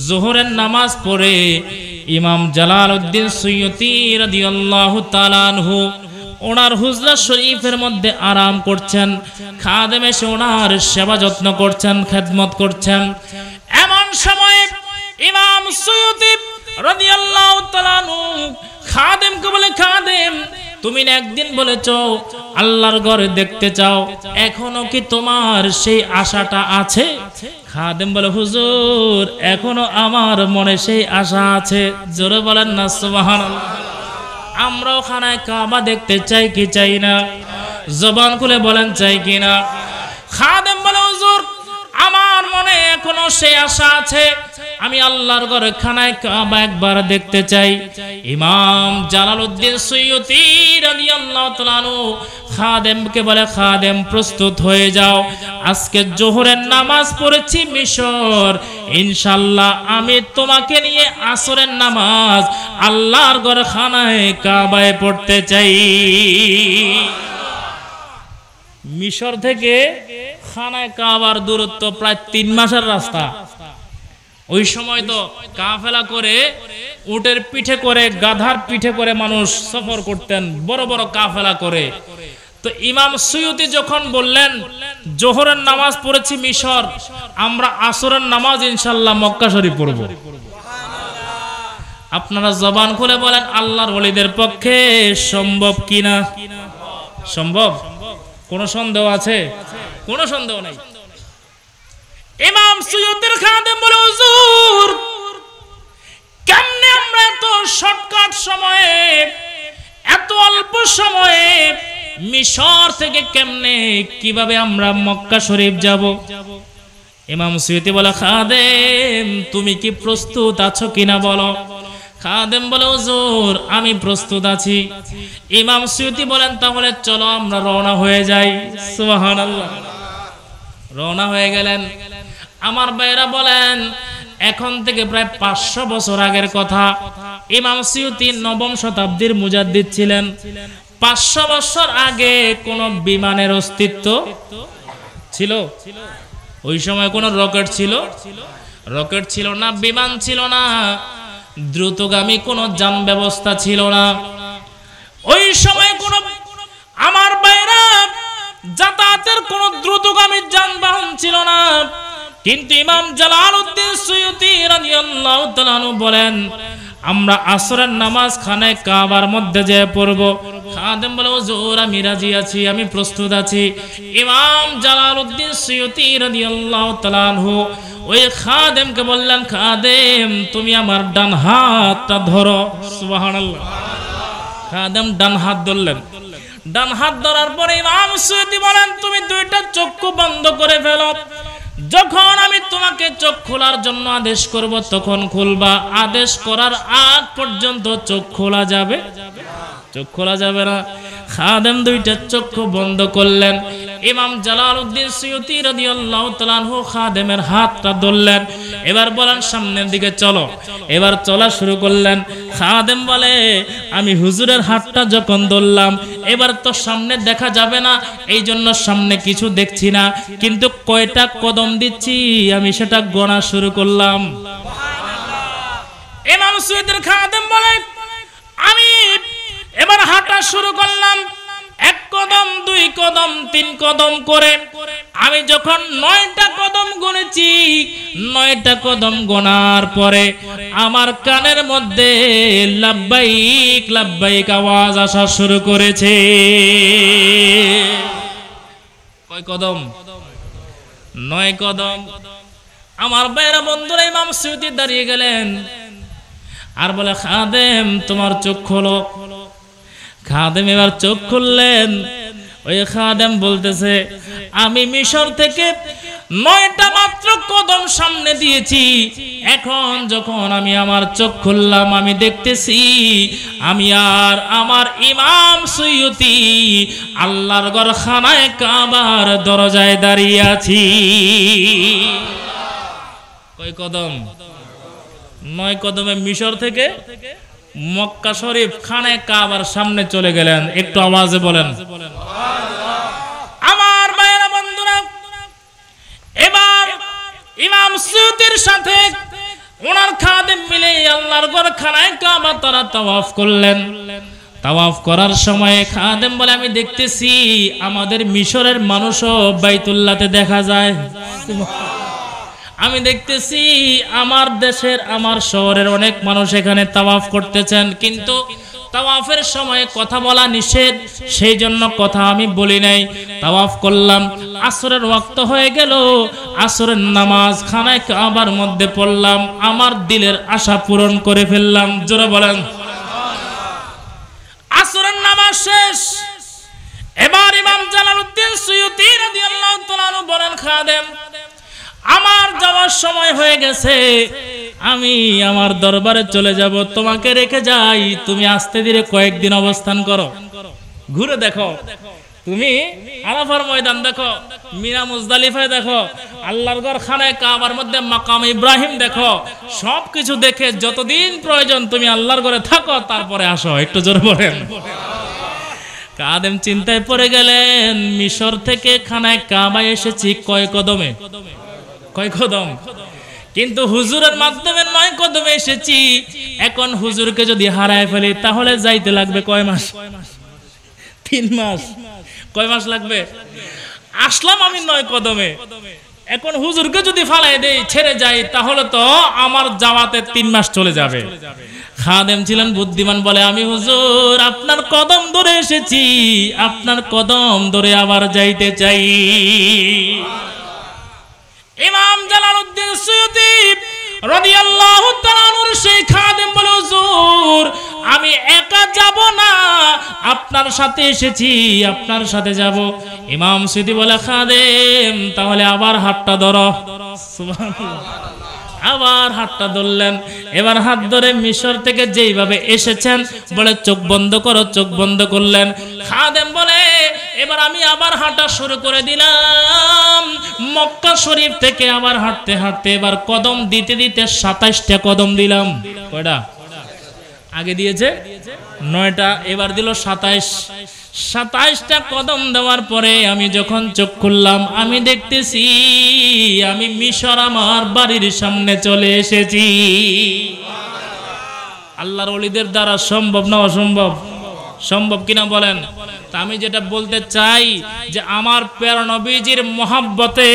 জোহরের নামাজ পড়ে ইমাম জালাল উদ্দিন সৈয়তি রাদিয়াল্লাহু আনহু ওনার হুজরা শরীফের মধ্যে আরাম করছেন খাদেমে এসে ওনার সেবা যত্ন করছেন খেদমত করছেন এমন সময়ে ইমাম সৈয়দি রাদিয়াল্লাহু তাআলা খাদেমকে বলে খাদেম তুমি একদিন বলেছ আল্লাহর ঘরে দেখতে চাও এখনো কি তোমার সেই আশাটা আছে খাদেম বলে হুজুর এখনো আমার মনে সেই আশা আছে জোরে বলেন না সুবহানাল্লাহ আমরাও খানায় কাবা দেখতে চাই কি চাই না জবান খুলে বলেন চাই কি না খাদেম বলে হুজুর আমার মনে এখনো সে আশা আছে আমি আল্লাহর ঘরে খানায় কাবা একবার দেখতে চাই ইমাম জালালউদ্দিন সৈয়দি রাদিয়াল্লাহু তাআলা খাদেমকে বলে খাদেম প্রস্তুত হয়ে যাও আজকে জোহরের নামাজ পড়েছি মিশর ইনশাল্লাহ আমি তোমাকে নিয়ে আসরের নামাজ আল্লাহর ঘরে খানায় কাবায় পড়তে চাই মিশর থেকে খানায় কাবার দূরত্ব প্রায় তিন মাসের রাস্তা ওই সময় তো কাফেলা করে উটের পিঠে করে গাধার পিঠে করে মানুষ সফর করতেন বড় বড় কাফেলা করে তো ইমাম সৈয়দি যখন বললেন জোহরের নামাজ পড়েছি মিশর আমরা আসরের নামাজ ইনশাল্লাহ মক্কা শরীফ পড়ব আপনারা জবান খুলে বলেন আল্লাহর ওলিদের পক্ষে সম্ভব কিনা সম্ভব কোন সন্দেহ আছে কোন সন্দেহ নেই ইমাম সৈয়দের খাদে বলে হুজুর কেমনে আমরা এত শর্টকাট সময়ে এত অল্প সময়ে মিশর থেকে কেমনে কিভাবে আমরা মক্কা শরীফ যাব ইমাম সৈয়দি বলে খাদেম তুমি কি প্রস্তুত আছো কিনা বলো খাদেম বলে হুজুর আমি প্রস্তুত আছি ইমাম সৈয়দি বলেন তাহলে চলো আমরা রওনা হয়ে যাই সুবহানাল্লাহ রওনা হয়ে গেলেন আমার ভাইরা বলেন এখন থেকে প্রায় পাঁচশো বছর আগের কথা ইমাম সিউতি নবম শতাব্দীর মুজাদ্দিদ ছিলেন পাঁচশো বছর আগে কোন বিমানের অস্তিত্ব ছিল ওই সময় কোনো রকেট ছিল রকেট ছিল না বিমান ছিল না দ্রুতগামী কোনো যান ব্যবস্থা ছিল না ওই সময় তাদের কোন দ্রুতগামী যানবাহন ছিল না কিন্তু ইমাম জালালউদ্দিন সুয়ুতি রাদিয়াল্লাহু তাআলা বলেন আমরা আসরের নামাজ খানে কাবার মধ্যে যে পড়ব খাদেম বলে ও জোর আমি রাজি আছি আমি প্রস্তুত আছি ইমাম জালালউদ্দিন সুয়ুতি রাদিয়াল্লাহু তাআলা ওই খাদেমকে বললেন খাদেম তুমি আমার ডান হাতটা ধরো সুবহানাল্লাহ খাদেম ডান হাত ধরলেন ডান হাত ধরার পরে ইমাম সৈয়দি বলেন তুমি দুইটা চক্ষু বন্ধ করে ফেলো যখন আমি তোমাকে চোখ খোলার জন্য আদেশ করব তখন খুলবা আদেশ করার আগ পর্যন্ত চোখ খোলা যাবে চোখ খোলা যাবে না খাদেম দুইটা চক্ষু বন্ধ করলেন ইমাম জালাল উদ্দিন সৈয়দি রাদিয়াল্লাহু তাআলা তালানহু খাদেমের হাতটা ধরলেন এবার বলেন সামনের দিকে চলো এবার চলা শুরু করলেন খাদেম বলে আমি হুজুরের হাতটা যখন ধরলাম এবার তো সামনে দেখা যাবে না এই জন্য সামনে কিছু দেখছি না কিন্তু কয়টা কদম দিচ্ছি আমি সেটা গোনা শুরু করলাম ইমাম সৈয়দের খাদেম বলে এবার হাঁটা শুরু করলাম এক কদম দুই কদম তিন কদম করে আমি যখন নয়টা কদম গুনেছি নয়টা কদম গোনার পরে আমার কানের মধ্যে লাভবাইক লাভবাইক আওয়াজ আসা শুরু করেছে কয় কদম নয় কদম আমার বাইরা বন্ধুরা ইমাম স্মৃতি দাঁড়িয়ে গেলেন আর বলে খাদেম তোমার চোখ খোলো খাদেম এবার চোখ খুললেন ওই খাদেম বলতেছে আমি মিশর থেকে নয়টা মাত্র কদম সামনে দিয়েছি এখন যখন আমি আমার চোখ খুললাম আমি দেখতেছি আমি আর আমার ইমাম সৈয়তি আল্লাহর গরখানায় কাবার দরজায় দাঁড়িয়ে আছি কয় কদম নয় কদমে মিশর থেকে মক্কা শরীফ খানে কাবার সামনে চলে গেলেন একটু আওয়াজে বলেন আমার মায়েরা বন্ধুরা এবার ইমাম সুতির সাথে ওনার খাদেম মিলে আল্লাহর ঘর খানায় কাবা তারা তাওয়াফ করলেন তাওয়াফ করার সময় খাদেম বলে আমি দেখতেছি আমাদের মিশরের মানুষও বাইতুল্লাতে দেখা যায় আমি দেখতেছি আমার দেশের আমার শহরের অনেক মানুষ এখানে তাওয়াফ করতেছেন কিন্তু তাওয়াফের সময় কথা বলা নিষেধ সেই জন্য কথা আমি বলি নাই তাওয়াফ করলাম আসরের ওয়াক্ত হয়ে গেল আসরের নামাজ খানায় কাবার মধ্যে পড়লাম আমার দিলের আশা পূরণ করে ফেললাম জোরে বলেন আসরের নামাজ শেষ এবার ইমাম জালালউদ্দিন সুয়ুতি রাদিয়াল্লাহু তাআলা বলেন খাদেম আমার যাওয়ার সময় হয়ে গেছে আমি আমার দরবারে চলে যাব তোমাকে রেখে যাই তুমি আসতে দিলে কয়েকদিন অবস্থান করো ঘুরে দেখো তুমি আরাফার ময়দান দেখো মিনা মুজদালিফায় দেখো আল্লাহর ঘর খানায় কাবার মধ্যে মাকাম ইব্রাহিম দেখো সব কিছু দেখে যতদিন প্রয়োজন তুমি আল্লাহর ঘরে থাকো তারপরে আসো একটু জোরে বলেন কাদেম চিন্তায় পড়ে গেলেন মিশর থেকে খানায় কাবায় এসেছি কয় কদমে কদমে কয় কদম কিন্তু হুজুরের মাধ্যমে নয় কদমে এসেছি এখন হুজুরকে যদি হারায় ফেলি তাহলে যাইতে লাগবে কয় মাস তিন মাস কয় মাস লাগবে আসলাম আমি নয় কদমে এখন হুজুরকে যদি ফালাই দেই ছেড়ে যাই তাহলে তো আমার যাওয়াতে তিন মাস চলে যাবে খাদেম ছিলেন বুদ্ধিমান বলে আমি হুজুর আপনার কদম ধরে এসেছি আপনার কদম ধরে আবার যাইতে চাই ইমাম জালালউদ্দিন সুয়ুতি রাদিয়াল্লাহু তাআলার সেই খাদেম বলে হুজুর আমি একা যাব না আপনার সাথে এসেছি আপনার সাথে যাব ইমাম সুয়ুতি বলে খাদেম তাহলে আবার হাতটা ধরো সুবহানাল্লাহ আবার হাতটা ধরলেন এবার হাত ধরে মিশর থেকে যেইভাবে এসেছেন বলে চোখ বন্ধ করো চোখ বন্ধ করলেন খাদেম বলে এবার আমি আবার হাঁটা শুরু করে দিলাম মক্কা শরীফ থেকে আবার হাঁটতে হাঁটতে এবার কদম দিতে দিতে সাতাইশটা কদম দিলাম কয়টা আগে দিয়েছে নয়টা এবার দিল সাতাইশ সাতাইশটা কদম দেওয়ার পরে আমি যখন চোখ খুললাম আমি দেখতেছি আমি মিশর আমার বাড়ির সামনে চলে এসেছি আল্লাহর অলিদের দ্বারা সম্ভব না অসম্ভব সম্ভব কিনা বলেন তা আমি যেটা বলতে চাই যে আমার প্রেরণবীজির মহাব্বতে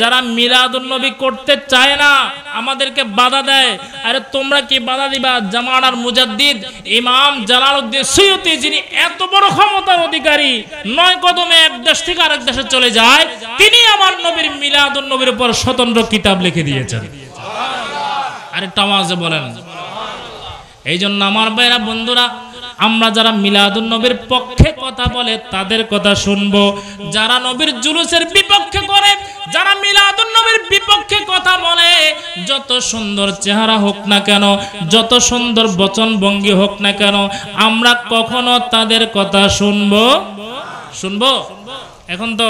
যারা মিলাদুলনবী করতে চায় না আমাদেরকে বাধা দেয় আরে তোমরা কি বাধা দিবা জামানার মুজাদ্দিদ ইমাম জালালউদ্দিন সৈয়দি যিনি এত বড় ক্ষমতার অধিকারী নয় কদমে এক দেশ থেকে আরেক দেশে চলে যায় তিনি আমার নবীর মিলাদুলনবীর উপর স্বতন্ত্র কিতাব লিখে দিয়েছেন আরে টামাজে বলেন এই জন্য আমার ভাইরা বন্ধুরা আমরা যারা মিলাদুল নবীর পক্ষে কথা বলে তাদের কথা শুনব যারা নবীর জুলুসের বিপক্ষে করে যারা মিলাদুল নবীর বিপক্ষে কথা বলে যত সুন্দর চেহারা হোক না কেন যত সুন্দর বচন ভঙ্গি হোক না কেন আমরা কখনো তাদের কথা শুনব শুনব এখন তো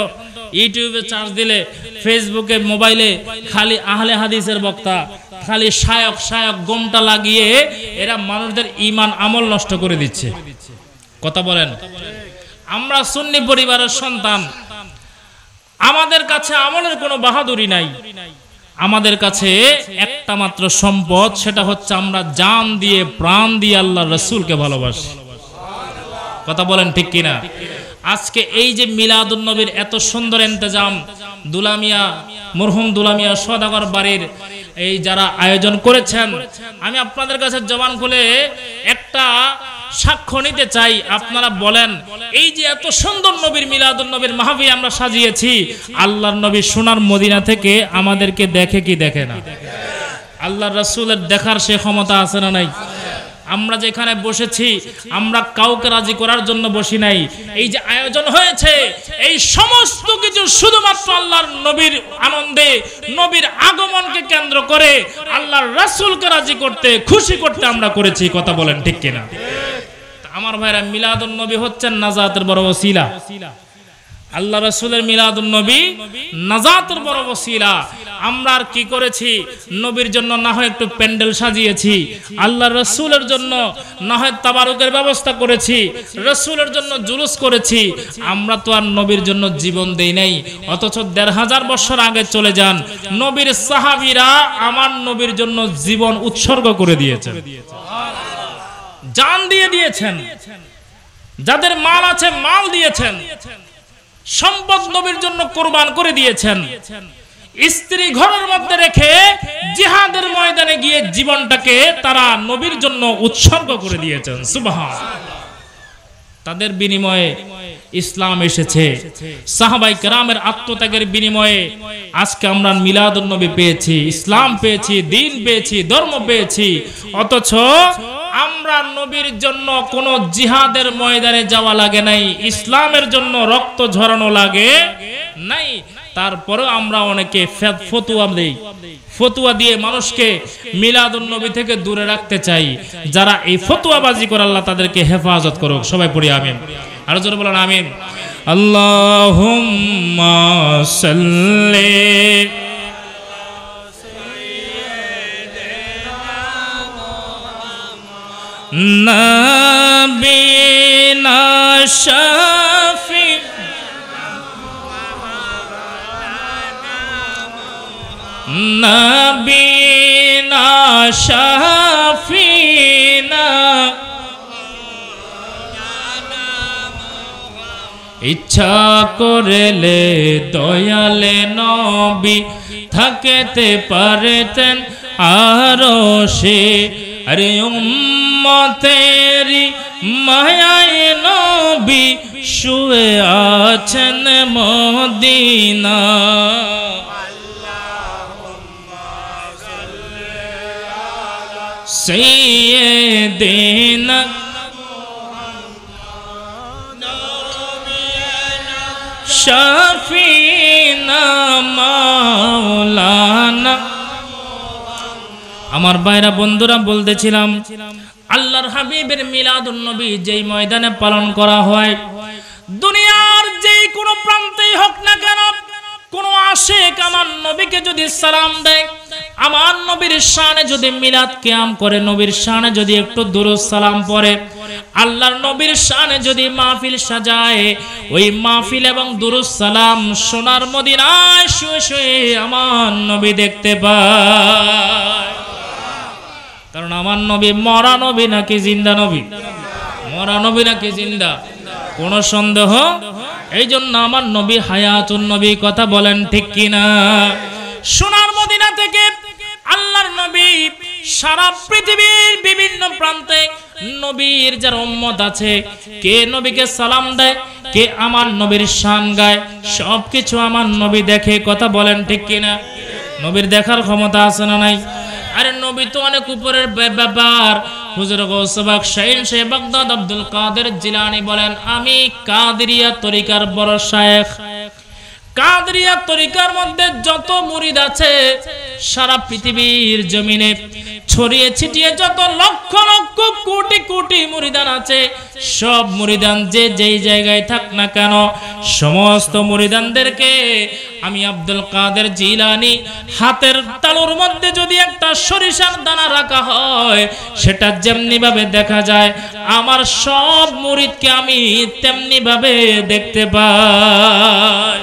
ইউটিউবে চার্জ দিলে ফেসবুকে মোবাইলে খালি আহলে হাদিসের বক্তা খালি সায়ক সায়ক গমটা লাগিয়ে এরা মানুষদের ইমান আমল নষ্ট করে দিচ্ছে কথা বলেন আমরা সুন্নি পরিবারের সন্তান আমাদের কাছে আমলের কোনো বাহাদুরি নাই আমাদের কাছে একটা মাত্র সম্পদ সেটা হচ্ছে আমরা জান দিয়ে প্রাণ দিয়ে আল্লাহ রসুলকে ভালোবাসি কথা বলেন ঠিক কিনা আজকে এই যে মিলাদুল নবীর এত সুন্দর এন্তেজাম দুলামিয়া মরহুম দুলামিয়া সদাগর বাড়ির এই যারা আয়োজন করেছেন আমি আপনাদের কাছে জবান খুলে একটা সাক্ষ্য নিতে চাই আপনারা বলেন এই যে এত সুন্দর নবীর মিলাদুল নবীর মাহাবি আমরা সাজিয়েছি আল্লাহর নবী সোনার মদিনা থেকে আমাদেরকে দেখে কি দেখে না আল্লাহর রসুলের দেখার সে ক্ষমতা আছে না নাই আমরা যেখানে বসেছি আমরা কাউকে রাজি করার জন্য বসি নাই এই যে আয়োজন হয়েছে এই সমস্ত কিছু শুধুমাত্র আল্লাহর নবীর আনন্দে নবীর আগমনকে কেন্দ্র করে আল্লাহর রাসুলকে রাজি করতে খুশি করতে আমরা করেছি কথা বলেন ঠিক কিনা আমার ভাইরা মিলাদ নবী হচ্ছেন নাজাতের বড় ওসিলা আল্লাহ রসুলের মিলাদুল নবী নাজাতুর বড় বসিলা আমরা আর কি করেছি নবীর জন্য না হয় একটু প্যান্ডেল সাজিয়েছি আল্লাহ রসুলের জন্য না হয় তাবারুকের ব্যবস্থা করেছি রসুলের জন্য জুলুস করেছি আমরা তো আর নবীর জন্য জীবন দেই নাই অথচ দেড় হাজার বছর আগে চলে যান নবীর সাহাবিরা আমার নবীর জন্য জীবন উৎসর্গ করে দিয়েছেন জান দিয়ে দিয়েছেন যাদের মাল আছে মাল দিয়েছেন সম্পদ নবীর জন্য কোরবান করে দিয়েছেন স্ত্রী ঘরের মধ্যে রেখে জিহাদের ময়দানে গিয়ে জীবনটাকে তারা নবীর জন্য উৎসর্গ করে দিয়েছেন সুবাহ তাদের বিনিময়ে ইসলাম এসেছে সাহাবাই কেরামের আত্মত্যাগের বিনিময়ে আজকে আমরা নবী পেয়েছি ইসলাম পেয়েছি দিন পেয়েছি ধর্ম পেয়েছি অথচ আমরা নবীর জন্য কোন জিহাদের ময়দানে যাওয়া লাগে নাই ইসলামের জন্য রক্ত ঝরানো লাগে নাই তারপরে আমরা অনেকে ফতুয়া দিই ফতুয়া দিয়ে মানুষকে নবী থেকে দূরে রাখতে চাই যারা এই ফতুয়াবাজি করে আল্লাহ তাদেরকে হেফাজত করুক সবাই পড়ি আমিন আরো জোরে বলেন আমিন আল্লাহ সাল্লি নবীনা শফি নবীনা শফিনা ইচ্ছা করেলে দয়ালে নবী থাকেতে পারেতেন আরো সে আরে উম্মতেরি মায়ায় নবী শুয়ে আছেন মদিনা سيدنا شفينا مولانا আমার বাইরা বন্ধুরা বলতেছিলাম আল্লাহর হাবিবের মিলাদ নবী যেই ময়দানে পালন করা হয় দুনিয়ার যেই কোনো প্রান্তেই হোক না কেন কোনো আশেক আমার নবীকে যদি সালাম দেয় আমার নবীর শানে যদি মিলাদ কেয়াম করে নবীর শানে যদি একটু দূর সালাম পরে আল্লাহর নবীর শানে যদি মাহফিল সাজায় ওই মাহফিল এবং দুরুজ সালাম সোনার মদিনায় শুয়ে শুয়ে আমার নবী দেখতে পায় কারণ আমার নবী মরা নবী নাকি জিন্দা নবী মরা নবী নাকি জিন্দা কোনো সন্দেহ এই জন্য আমার নবী হায়াতুন নবী কথা বলেন ঠিক কিনা সোনার মদিনা থেকে আল্লাহর নবী সারা পৃথিবীর বিভিন্ন প্রান্তে নবীর যার উম্মত আছে কে নবীকে সালাম দেয় কে আমার নবীর শান গায় সবকিছু আমার নবী দেখে কথা বলেন ঠিক কিনা নবীর দেখার ক্ষমতা আছে না নাই আরে নবী তো অনেক উপরের ব্যাপার হুজুর বাগদাদ আব্দুল কাদের বলেন আমি তরিকার বড় তরিকার মধ্যে যত আছে সারা পৃথিবীর জমিনে ছড়িয়ে ছিটিয়ে যত লক্ষ লক্ষ কোটি কোটি মুরিদান আছে সব মুরিদান যে যেই জায়গায় থাক না কেন সমস্ত মুরিদানদেরকে আমি আব্দুল কাদের জিলানি হাতের তালুর মধ্যে যদি একটা সরিষার দানা রাখা হয় সেটা যেমনি ভাবে দেখা যায় আমার সব মুরিদকে আমি তেমনি ভাবে দেখতে পাই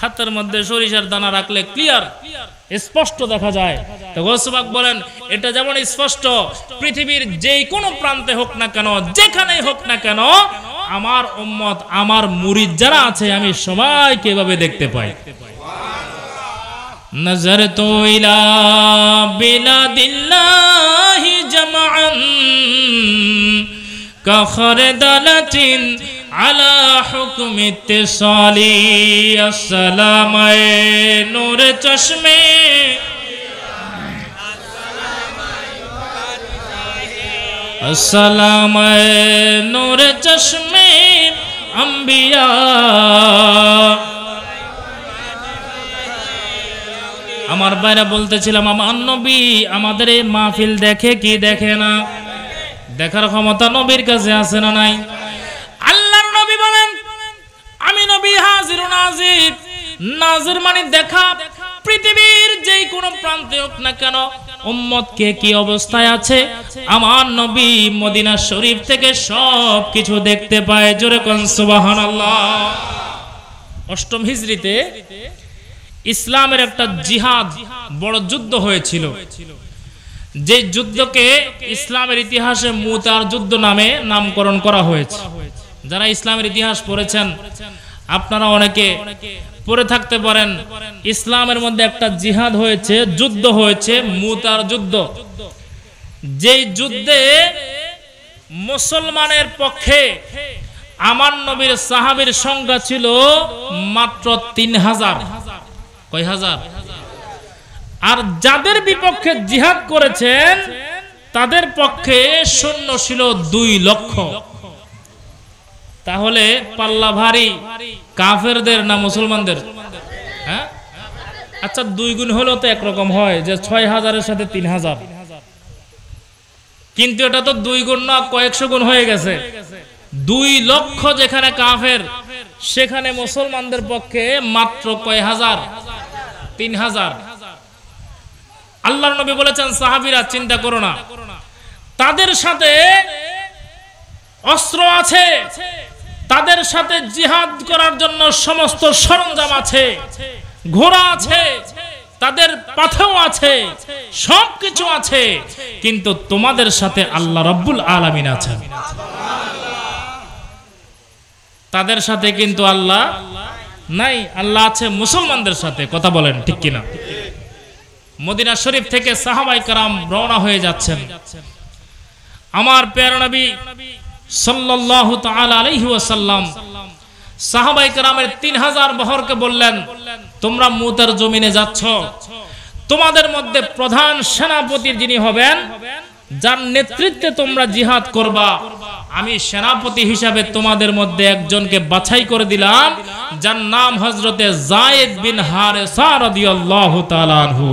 হাতের মধ্যে সরিষার দানা রাখলে ক্লিয়ার ক্লিয়ার স্পষ্ট দেখা যায় তো গোসবাক বলেন এটা যেমন স্পষ্ট পৃথিবীর যেই কোনো প্রান্তে হোক না কেন যেখানেই হোক না কেন আমার উম্মত আমার মুরিদ যারা আছে আমি সবাইকে এভাবে দেখতে পাই নজর তো ইলা কখর দালাতিন আলা হুকুম ইত্তেসালি আসসালামায়ে নূর চশমে আসসালামায়ে নূর চশমে আম্বিয়া আমার বাইরা বলতেছিলাম আমার নবী আমাদের এই মাহফিল দেখে কি দেখে না দেখার ক্ষমতা নবীর কাছে আছে না নাই নাজির নাজির মানে দেখা পৃথিবীর যে কোনো প্রান্তে হোক না কেন উম্মত কে কি অবস্থায় আছে আমার নবী মদিনা শরীফ থেকে সব কিছু দেখতে পায় জোরে কোন আল্লাহ অষ্টম হিজরিতে ইসলামের একটা জিহাদ বড় যুদ্ধ হয়েছিল যে যুদ্ধকে ইসলামের ইতিহাসে মুতার যুদ্ধ নামে নামকরণ করা হয়েছে যারা ইসলামের ইতিহাস পড়েছেন আপনারা অনেকে পড়ে থাকতে পারেন ইসলামের মধ্যে একটা জিহাদ হয়েছে যুদ্ধ হয়েছে মুতার যুদ্ধ যেই যুদ্ধে মুসলমানের পক্ষে আমার নবীর সাহাবির সংখ্যা ছিল মাত্র তিন হাজার কয় হাজার আর যাদের বিপক্ষে জিহাদ করেছেন তাদের পক্ষে সৈন্য ছিল দুই লক্ষ তাহলে পাল্লা ভারী কাফেরদের না মুসলমানদের হ্যাঁ আচ্ছা দুই গুণ হলেও তো একরকম হয় যে ছয় হাজারের সাথে তিন হাজার কিন্তু এটা তো দুই গুণ না কয়েকশো গুণ হয়ে গেছে দুই লক্ষ যেখানে কাফের সেখানে মুসলমানদের পক্ষে মাত্র কয় হাজার তিন হাজার আল্লাহ নবী বলেছেন সাহাবিরা চিন্তা করো না তাদের সাথে অস্ত্র আছে তাদের সাথে জিহাদ করার জন্য সমস্ত সরঞ্জাম আছে ঘোড়া আছে তাদের পাথেও আছে সব কিছু আছে কিন্তু তোমাদের সাথে আল্লাহ রব্বুল আলমিন আছেন তাদের সাথে কিন্তু আল্লাহ নাই আল্লাহ আছে মুসলমানদের সাথে কথা বলেন ঠিক কিনা মদিনা শরীফ থেকে সাহাবাই কারাম রওনা হয়ে যাচ্ছেন আমার প্রেরণাবি সাল্লাহ ওয়াসাল্লাম বহরকে বললেন তোমরা মুতার জমিনে যাচ্ছ তোমাদের মধ্যে প্রধান সেনাপতি যিনি হবেন যার নেতৃত্বে তোমরা জিহাদ করবা আমি সেনাপতি হিসাবে তোমাদের মধ্যে একজনকে বাছাই করে দিলাম যার নাম হজরতে জায়েদ বিন হারে সারদিয়াল্লাহু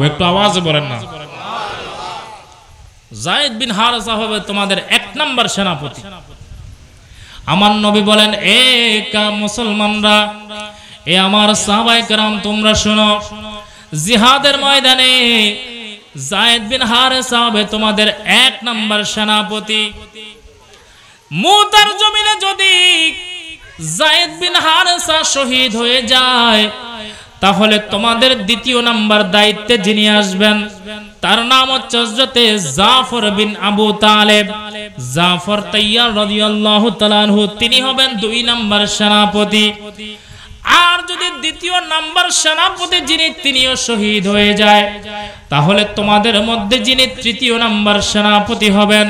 একটু আওয়াজ বলেন না জায়েদ বিন হারেসা হবে তোমাদের এক নম্বর সেনাপতি আমার নবী বলেন এ কা মুসলমানরা এ আমার সাহবাই কেরাম তোমরা শোনো জিহাদের ময়দানে জায়দ বিন হারে সাহবে তোমাদের এক নম্বর সেনাপতি মুতার জমিনে যদি জায়দ বিন হারে শহীদ হয়ে যায় তাহলে তোমাদের দ্বিতীয় নাম্বার দায়িত্বে যিনি আসবেন তার নাম হচ্ছে হজরতে জাফর বিন আবু তালেব জাফর তৈয়ার রাদিয়াল্লাহু তাআলাহু তিনি হবেন দুই নাম্বার সেনাপতি আর যদি দ্বিতীয় নাম্বার সেনাপতি যিনি তিনিও শহীদ হয়ে যায় তাহলে তোমাদের মধ্যে যিনি তৃতীয় নাম্বার সেনাপতি হবেন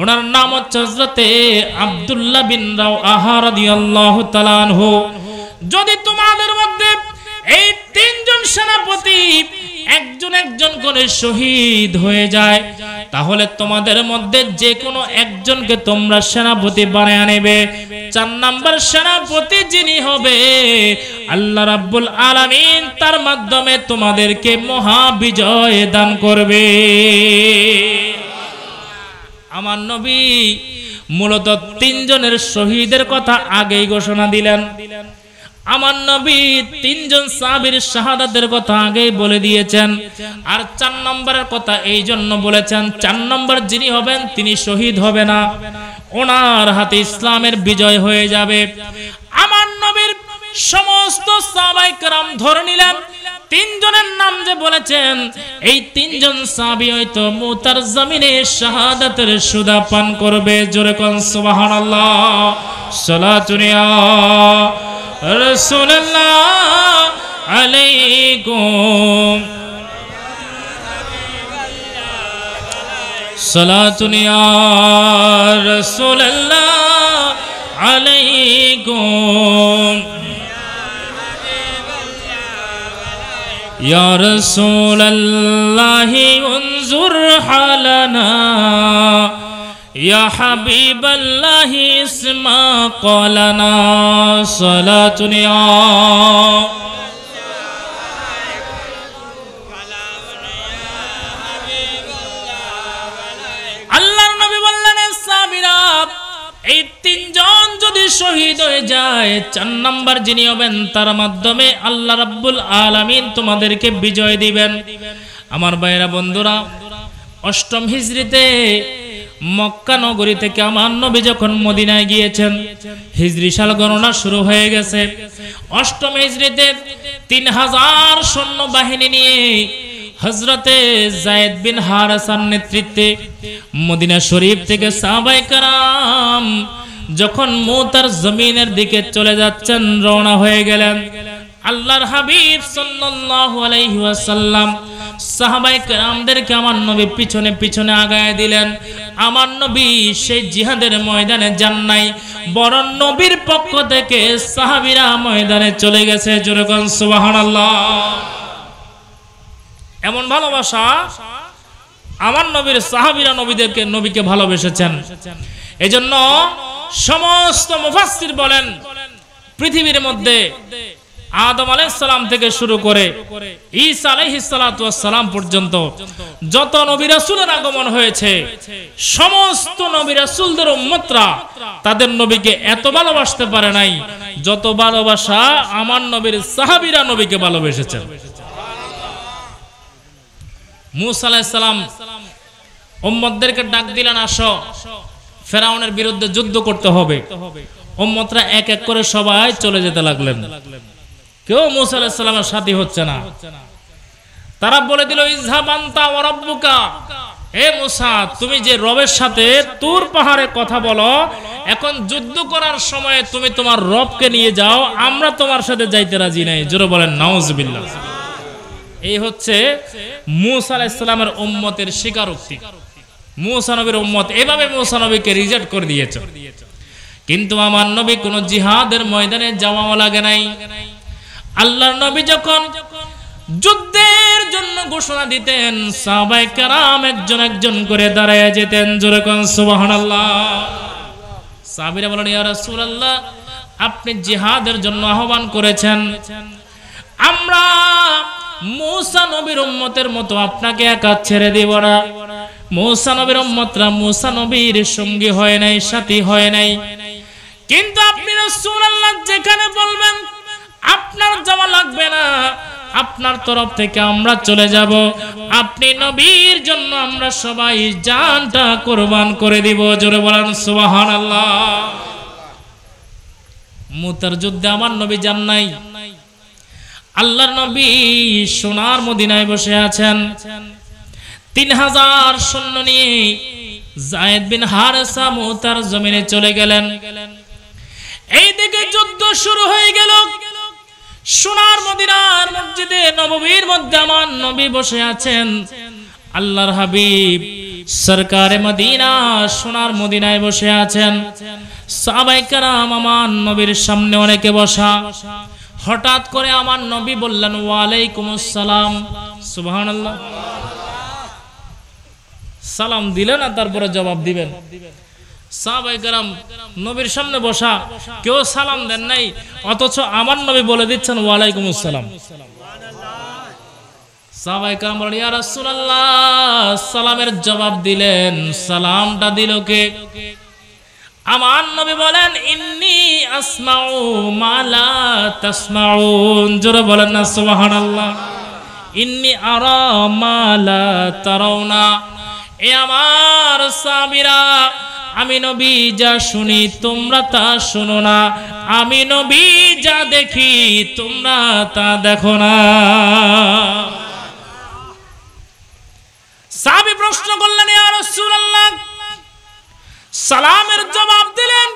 ওনার নাম হচ্ছে হজরতে আব্দুল্লাহ বিন রাও আহ রাদিয়াল্লাহু তাআলাহু যদি তোমাদের মধ্যে এই তিনজন সেনাপতি একজন একজন করে শহীদ হয়ে যায় তাহলে তোমাদের মধ্যে যে কোনো একজনকে তোমরা সেনাপতি বানিয়ে নেবে চার নাম্বার সেনাপতি যিনি হবে আল্লাহ রাব্বুল আলামিন তার মাধ্যমে তোমাদেরকে মহাবিজয় দান করবে আমার নবী মূলত তিনজনের শহীদের কথা আগেই ঘোষণা দিলেন আমার নবী তিনজন সাহাবীর শাহাদাতের কথা আগেই বলে দিয়েছেন আর চার নম্বরের কথা এই জন্য বলেছেন চার নম্বর যিনি হবেন তিনি শহীদ হবে না ওনার হাতে ইসলামের বিজয় হয়ে যাবে আমার নবীর সমস্ত সাবাইকরাম ধরে নিলেন তিনজনের নাম যে বলেছেন এই তিনজন সাবি হয়তো মুতার জমিনে শাহাদাতের সুদা পান করবে জোরে কন সুবহানাল্লাহ সোলা চুনিয়া رسول اللہ علیکم صلاة یا رسول اللہ علیکم یا رسول اللہ انظر حالنا يا حبيب الله اسمع قولنا আল্লাহর নবী বললেন এই তিনজন যদি শহীদ হয়ে যায় চার নম্বর যিনি হবেন তার মাধ্যমে আল্লাহ রাব্বুল আলামিন তোমাদেরকে বিজয় দিবেন আমার ভাইরা বন্ধুরা অষ্টম হিজড়িতে মক্কা নগরী থেকে আমার নবী যখন মদিনায় গিয়েছেন হিজরি সাল গণনা শুরু হয়ে গেছে অষ্টম হিজরিতে তিন হাজার সৈন্য বাহিনী নিয়ে হজরতে জায়দ বিন হারাসার নেতৃত্বে মদিনা শরীফ থেকে সাবাই কারাম যখন মোতার জমিনের দিকে চলে যাচ্ছেন রওনা হয়ে গেলেন আল্লাহর হাবিব সাল্লাল্লাহু আলাইহি ওয়াসাল্লাম সাহাবাই কেরামদেরকে আমার নবী পিছনে পিছনে আগায় দিলেন আমার নবী সেই জিহাদের ময়দানে যান নাই বরণ নবীর পক্ষ থেকে সাহাবিরা ময়দানে চলে গেছে জোরগন সুবহানাল্লাহ এমন ভালোবাসা আমার নবীর সাহাবিরা নবীদেরকে নবীকে ভালোবেসেছেন এজন্য সমস্ত মুফাসসির বলেন পৃথিবীর মধ্যে আদম সালাম থেকে শুরু করে ঈসা আলাইহিসালাম পর্যন্ত যত নবী রাসূলের আগমন হয়েছে সমস্ত নবী রাসূলদের উম্মতরা তাদের নবীকে এত ভালোবাসতে পারে নাই যত ভালোবাসা আমার নবীর সাহাবিরা নবীকে ভালোবেসেছেন ফেরাউনের বিরুদ্ধে যুদ্ধ করতে হবে উম্মতরা এক এক করে সবাই চলে যেতে লাগলেন কেউ মোসা আলাহিসাল্লামের সাথী হচ্ছে না তারা বলে দিল ইজহাবান্তা অরব্বুকা হে মুসা তুমি যে রবের সাথে তোর পাহাড়ে কথা বলো এখন যুদ্ধ করার সময় তুমি তোমার রবকে নিয়ে যাও আমরা তোমার সাথে যাইতে রাজি নাই জোরে বলেন নাউজবিল্লা এই হচ্ছে মুসা আলাহ ইসলামের উম্মতের স্বীকারোক্তি মৌসানবীর উম্মত এভাবে মৌসানবীকে রিজেক্ট করে দিয়েছে কিন্তু আমার নবী কোনো জিহাদের ময়দানে যাওয়াও লাগে নাই আল্লাহর নবী যখন যুদ্ধের জন্য ঘোষণা দিতেন সবাই কারাম একজন একজন করে দাঁড়ায় যেতেন যেরকম আল্লাহ সাবিরা বলেন ইয়া আল্লাহ আপনি জিহাদের জন্য আহ্বান করেছেন আমরা মূসা নবীর উম্মতের মতো আপনাকে একা ছেড়ে দিব না মূসা নবীর উম্মতরা মূসা নবীর সঙ্গী হয় নাই সাথী হয় নাই কিন্তু আপনি রাসূলুল্লাহ যেখানে বলবেন আপনার জমা লাগবে না আপনার তরফ থেকে আমরা চলে যাব আপনি নবীর জন্য আমরা সবাই জানটা কোরবান করে দিব জোরে বলেন সুবাহান আল্লাহ মুতার যুদ্ধে আমার নবী যান নাই আল্লাহর নবী সোনার মদিনায় বসে আছেন তিন হাজার সৈন্য নিয়ে জায়েদ বিন হারসা মুতার জমিনে চলে গেলেন এইদিকে যুদ্ধ শুরু হয়ে গেল সোনার মদিনার মসজিদে নববীর মধ্যে আমার নবী বসে আছেন আল্লাহর হাবিব সরকার মদিনা সোনার মদিনায় বসে আছেন সাহাবাই কারাম আমার নবীর সামনে অনেকে বসা হঠাৎ করে আমার নবী বললেন ওয়ালাইকুম আসসালাম সুবহানাল্লাহ সালাম দিলেন আর তারপরে জবাব দিবেন নবীর সামনে বসা কেউ সালাম দেন নাই অথচ আমার নবী বলে দিচ্ছেন ওয়ালাইকুম আসসালাম সাহাবাইকার বলেন সালামের জবাব দিলেন সালামটা দিল কে আমার নবী বলেন ইন্নি আসমাউ মালা তাসমাউন জোরে বলেন না সুবহানাল্লাহ ইন্নি আর মালা তারাউনা এ আমার সাবিরা আমি নবী যা শুনি তোমরা তা শুনো না আমি নবী যা দেখি তোমরা তা দেখো না সাহাবি প্রশ্ন করলেন সালামের জবাব দিলেন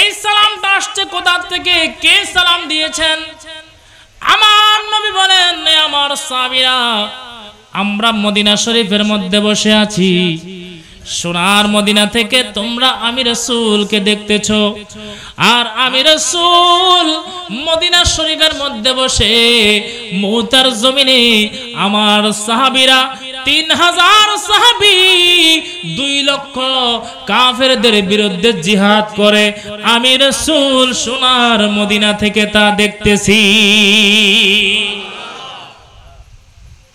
এই সালামটা আসছে কোথার থেকে কে সালাম দিয়েছেন আমার নবী বলেন আমার সাবিরা আমরা মদিনা শরীফের মধ্যে বসে আছি সোনার মদিনা থেকে তোমরা আমি রসুলকে দেখতেছ আর আমি রসুল মদিনা শরীফের মধ্যে বসে মৌতার জমিনে আমার সাহাবিরা তিন হাজার সাহাবি দুই লক্ষ কাফেরদের বিরুদ্ধে জিহাদ করে আমি রসুল সোনার মদিনা থেকে তা দেখতেছি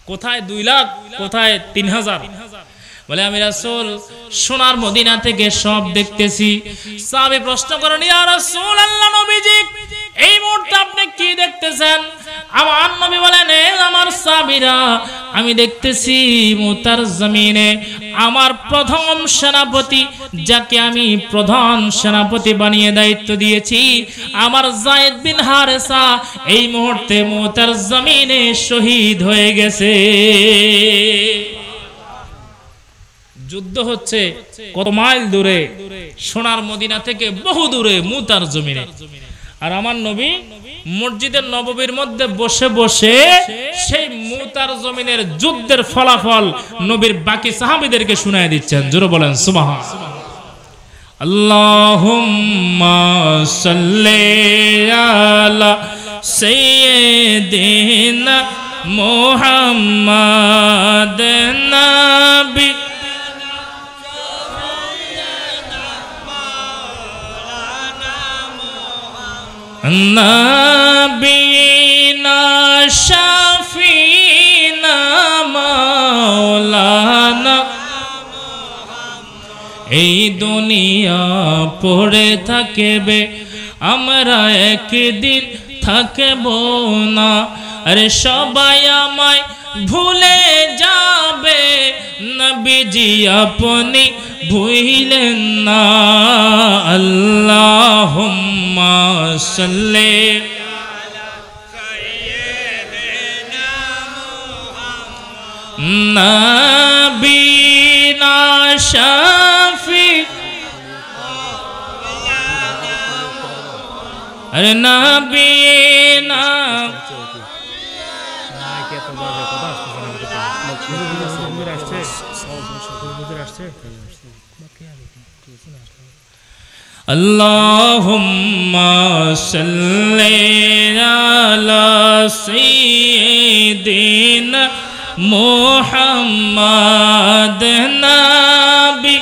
কোথায় দুই লাখ কোথায় তিন হাজার বলে আমি রাসুল সোনার মদিনা থেকে সব দেখতেছি সাহাবী প্রশ্ন করেন ইয়া রাসূল আল্লাহ নবীজি এই মুহূর্তে আপনি কি দেখতেছেন আমার নবী বলেন আমার সাবিরা আমি দেখতেছি মুতার জমিনে আমার প্রথম সেনাপতি যাকে আমি প্রধান সেনাপতি বানিয়ে দায়িত্ব দিয়েছি আমার জায়েদ বিন হারেসা এই মুহূর্তে মুতার জমিনে শহীদ হয়ে গেছে যুদ্ধ হচ্ছে কত মাইল দূরে সোনার মদিনা থেকে বহু দূরে মুতার জমিনে আর আমার নবী মসজিদের নববীর মধ্যে বসে বসে সেই মুতার জমিনের যুদ্ধের ফলাফল নবীর বাকি সাহাবিদেরকে শুনায় দিচ্ছেন জোরে বলেন সুবাহ আল্লাহুম্মা সাল্লি আলা সাইয়্যিদিনা মুহাম্মাদ নবীনা শফিনা মাওলানা এই দুনিয়া পড়ে থাকবে আমরা একদিন থাকব না আরে সবাই আমায় ভুলে যাবে نبی جی اپنی بھولن نا اللہم صلی نبی نا شافی ارے نبی نا اللهم صل على سيدنا محمد نبي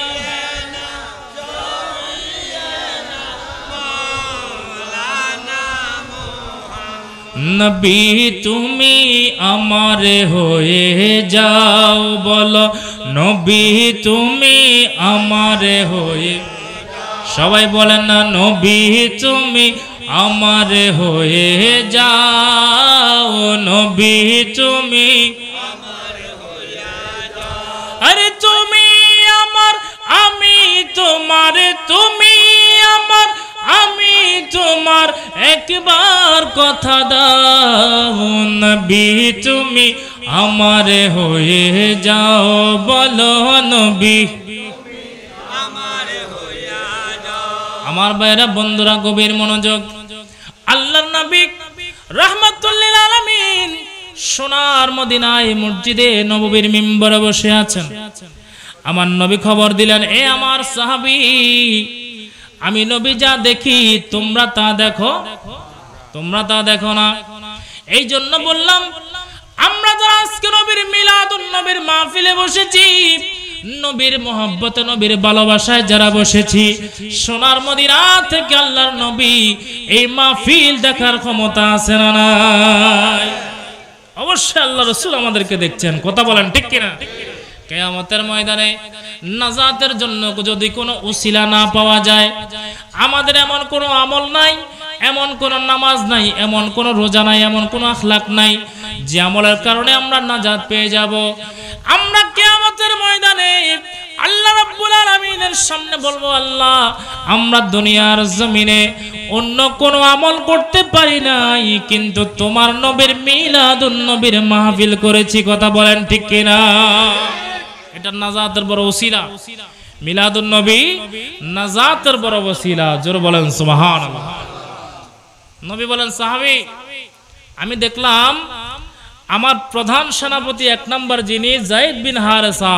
নবী তুমি আমার হয়ে যাও বলো নবী তুমি আমার হয়ে সবাই বলেন না নবী তুমি আমার হয়ে যাও নবী তুমি আরে তুমি আমার আমি তোমার তুমি আমার আমি তোমার একবার কথা দাও নবী তুমি আমার হয়ে যাও বলো নবী আমার বাইরা বন্ধুরা গভীর মনোযোগ আল্লাহর নবী রহমতুল্লিল আলমিন সোনার মদিনায় মসজিদে নববীর মিম্বরে বসে আছেন আমার নবী খবর দিলেন এ আমার সাহাবি আমি নবী যা দেখি তোমরা তা দেখো তোমরা তা দেখো না এই জন্য বললাম আমরা তো আজকে নবীর মিলাদ নবীর মাহফিলে বসেছি নবীর মোহাম্মত নবীর ভালোবাসায় যারা বসেছি সোনার মদির থেকে আল্লাহর নবী এই মাহফিল দেখার ক্ষমতা আছে না নাই অবশ্যই আল্লাহ রসুল আমাদেরকে দেখছেন কথা বলেন ঠিক কিনা কেয়ামতের ময়দানে নাজাতের জন্য যদি কোনো উসিলা না পাওয়া যায় আমাদের এমন কোনো আমল নাই এমন কোন নামাজ নাই এমন কোন রোজা নাই এমন কোন আখলাক নাই যে আমলের কারণে আমরা নাজাত পেয়ে যাব আমরা কে ময়দানে আল্লাহ রাব্বুল আলামিনের সামনে বলবো আল্লাহ আমরা দুনিয়ার জমিনে অন্য কোন আমল করতে পারি নাই কিন্তু তোমার নবীর মিলাদ নবীর মাহফিল করেছি কথা বলেন ঠিক কিনা এটা নাজাতের বড় ওসিলা মিলাদ নবী নাজাতের বড় ওসিলা জোর বলেন সুবহানাল্লাহ নবী বলেন সাহাবী আমি দেখলাম আমার প্রধান সেনাপতি এক নম্বর যিনি জাইদ বিন হারেসা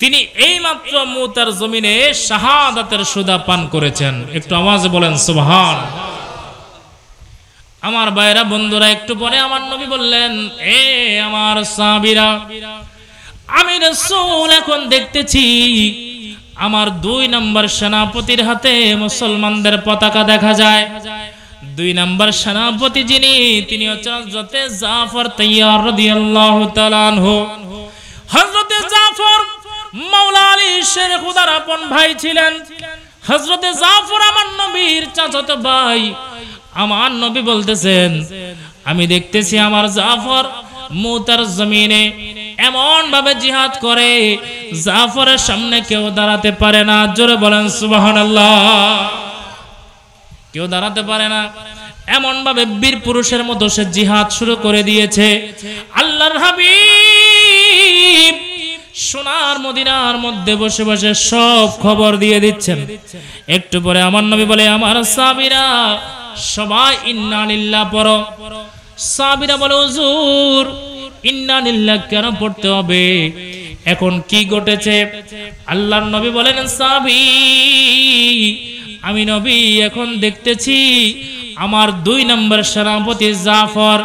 তিনি এই মাত্র মুতার জমিনে শাহাদাতের সুদা পান করেছেন একটু আওয়াজ বলেন সুবহান আমার বাইরা বন্ধুরা একটু পরে আমার নবী বললেন এ আমার সাবিরা আমি রসুল এখন দেখতেছি আমার দুই নম্বর সেনাপতির হাতে মুসলমানদের পতাকা দেখা যায় দুই নম্বর সেনাপতি যিনি তিনি হচ্ছেন জাফর তৈয়ার জাফর জাফর আমার ভাই আমার নবী বলতেছেন আমি দেখতেছি আমার জাফর মুতার জমিনে এমন ভাবে জিহাদ করে জাফরের সামনে কেউ দাঁড়াতে পারে না জোরে বলেন আল্লাহ কেউ দাঁড়াতে পারে না এমন ভাবে বীর পুরুষের মতো সে জিহাদ শুরু করে দিয়েছে আল্লাহর হাবি সোনার মদিনার মধ্যে বসে বসে সব খবর দিয়ে দিচ্ছেন একটু পরে আমার নবী বলে আমার সাবিরা সবাই ইন্নালিল্লা পর সাবিরা বলে হুজুর ইন্নালিল্লা কেন পড়তে হবে এখন কি ঘটেছে আল্লাহর নবী বলেন সাবি আমি নবী এখন দেখতেছি আমার দুই নম্বর সেনাপতি জাফর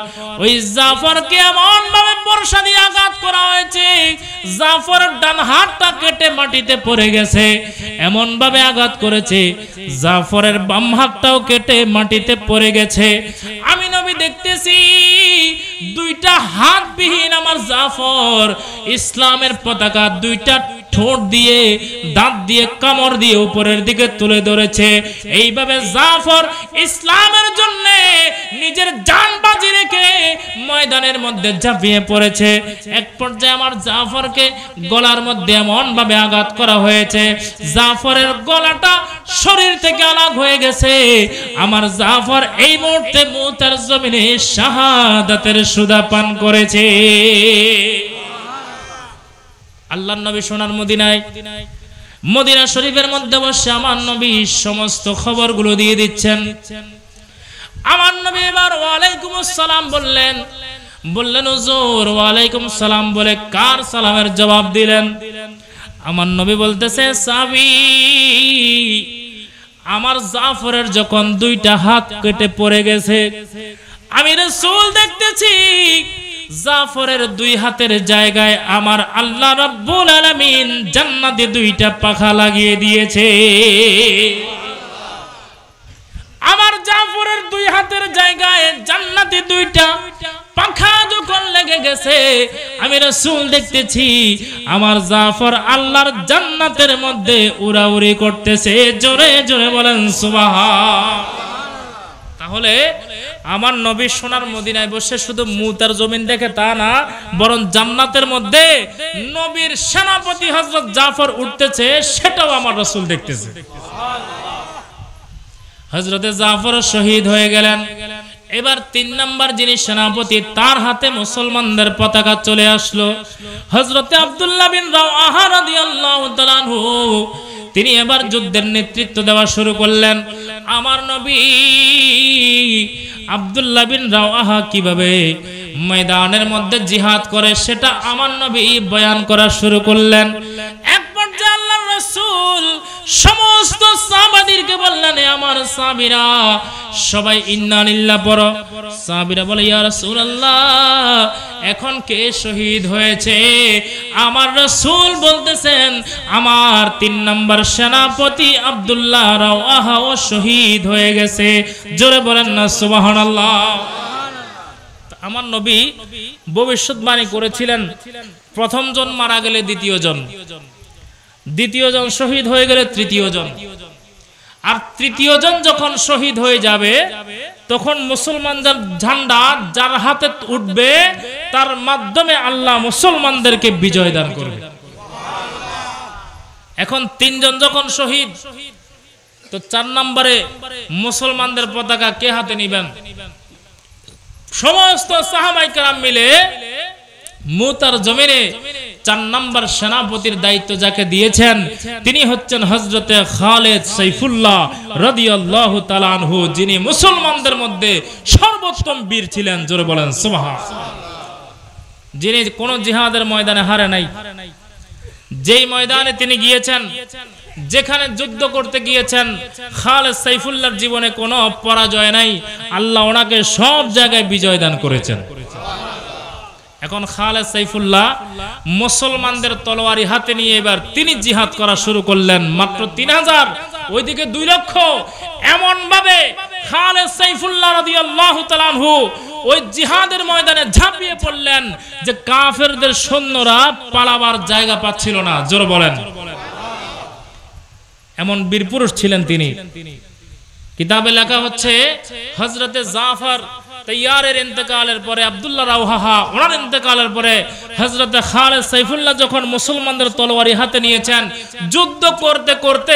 ওই জাফরকে এমন ভাবে বর্ষা দিয়ে আঘাত করা হয়েছে জাফর ডান হাতটা কেটে মাটিতে পড়ে গেছে এমন ভাবে আঘাত করেছে জাফরের বাম হাতটাও কেটে মাটিতে পড়ে গেছে আমি নবী দেখতেছি দুইটা হাতবিহীন আমার জাফর ইসলামের পতাকা দুইটা ঠোঁট দিয়ে দাঁত দিয়ে কামড় দিয়ে উপরের দিকে তুলে ধরেছে এইভাবে জাফর ইসলামের জন্য নিজের জান বাজি রেখে ময়দানের মধ্যে ঝাঁপিয়ে পড়েছে এক পর্যায়ে আমার জাফরকে গলার মধ্যে এমনভাবে আঘাত করা হয়েছে জাফরের গলাটা শরীর থেকে আলাগ হয়ে গেছে আমার জাফর এই মুহূর্তে মুহূর্তের জমিনে শাহাদাতের সুদা পান করেছে আল্লাহ নবী সোনার মদিনায় মদিনা শরীফের মধ্যে বসে আমার নবী সমস্ত খবরগুলো দিয়ে দিচ্ছেন আমার নবী এবার ওয়ালাইকুম আসসালাম বললেন বললেন হুজুর ওয়ালাইকুম সালাম বলে কার সালামের জবাব দিলেন আমার নবী বলতেছে সাবি আমার জাফরের যখন দুইটা হাত কেটে পড়ে গেছে আমি রসুল দেখতেছি জাফরের দুই হাতের জায়গায় আমার আল্লাহ রব্বুল আলামিন জান্নাতে দুইটা পাখা লাগিয়ে দিয়েছে আমার জাফরের দুই হাতের জায়গায় জান্নাতে দুইটা পাখা যখন লেগে গেছে আমি রসুল দেখতেছি আমার জাফর আল্লাহর জান্নাতের মধ্যে উড়াউড়ি করতেছে জোরে জোরে বলেন সুবাহা তাহলে আমার নবী সোনার মদিনায় বসে শুধু মুতার জমিন দেখে তা না বরং জান্নাতের মধ্যে নবীর সেনাপতি হজরত জাফর উঠতেছে সেটাও আমার রসুল দেখতেছে হজরতে জাফর শহীদ হয়ে গেলেন এবার তিন নম্বর যিনি সেনাপতি তার হাতে মুসলমানদের পতাকা চলে আসলো হজরতে আবদুল্লাহ বিন রাও আহার তিনি এবার যুদ্ধের নেতৃত্ব দেওয়া শুরু করলেন আমার নবী আবদুল্লাহ বিন রাওয়াহা কিভাবে ময়দানের মধ্যে জিহাদ করে সেটা আমার নবী বয়ান করা শুরু করলেন এক পর্যায়ে আল্লাহ রসুল সম সমস্ত সাহাবাদেরকে বললেন আমার সাহাবীরা সবাই ইন্না লিল্লাহ পড়ো সাহাবীরা বলে ইয়া রাসূলুল্লাহ এখন কে শহীদ হয়েছে আমার রাসূল বলতেছেন আমার তিন নম্বর সেনাপতি আব্দুল্লাহ ও শহীদ হয়ে গেছে জোরে বলেন না সুবহানাল্লাহ আমার নবী ভবিষ্যৎবাণী করেছিলেন প্রথম জন মারা গেলে দ্বিতীয় জন দ্বিতীয় জন শহীদ হয়ে গেলে তৃতীয় জন আর তৃতীয় জন যখন শহীদ হয়ে যাবে তখন মুসলমানদের ঝান্ডা যার হাতে উঠবে তার মাধ্যমে আল্লাহ মুসলমানদেরকে বিজয় দান করবে এখন তিনজন যখন শহীদ তো চার নম্বরে মুসলমানদের পতাকা কে হাতে নিবেন সমস্ত সাহাবাইকার মিলে মুতার জমিনে চার নম্বর সেনাপতির দায়িত্ব যাকে দিয়েছেন তিনি হচ্ছেন হজরতে খালেদ সৈফুল্লাহ রদিয়াল্লাহ তালানহু যিনি মুসলমানদের মধ্যে সর্বোত্তম বীর ছিলেন জোরে বলেন সুমাহা যিনি কোন জিহাদের ময়দানে হারে নাই যেই ময়দানে তিনি গিয়েছেন যেখানে যুদ্ধ করতে গিয়েছেন খালেদ সাইফুল্লার জীবনে কোনো পরাজয় নাই আল্লাহ ওনাকে সব জায়গায় বিজয় দান করেছেন এখন খালেদ সাইফুল্লাহ মুসলমানদের তলোয়ারি হাতে নিয়ে এবার তিনি জিহাদ করা শুরু করলেন মাত্র তিন হাজার ওইদিকে দুই লক্ষ এমন ভাবে খালেদ সাইফুল্লাহ আল্লাহ তাআলাহু ওই জিহাদের ময়দানে ঝাঁপিয়ে পড়লেন যে কাফেরদের সৈন্যরা পালাবার জায়গা পাচ্ছিল না জোর বলেন এমন বীর পুরুষ ছিলেন তিনি কিতাবে লেখা হচ্ছে হজরতে জাফর তৈয়ারের ইন্তেকালের পরে আবদুল্লাহ রাউহাহা ওনার ইন্তেকালের পরে হজরত খালেদ সাইফুল্লাহ যখন মুসলমানদের তলোয়ারি হাতে নিয়েছেন যুদ্ধ করতে করতে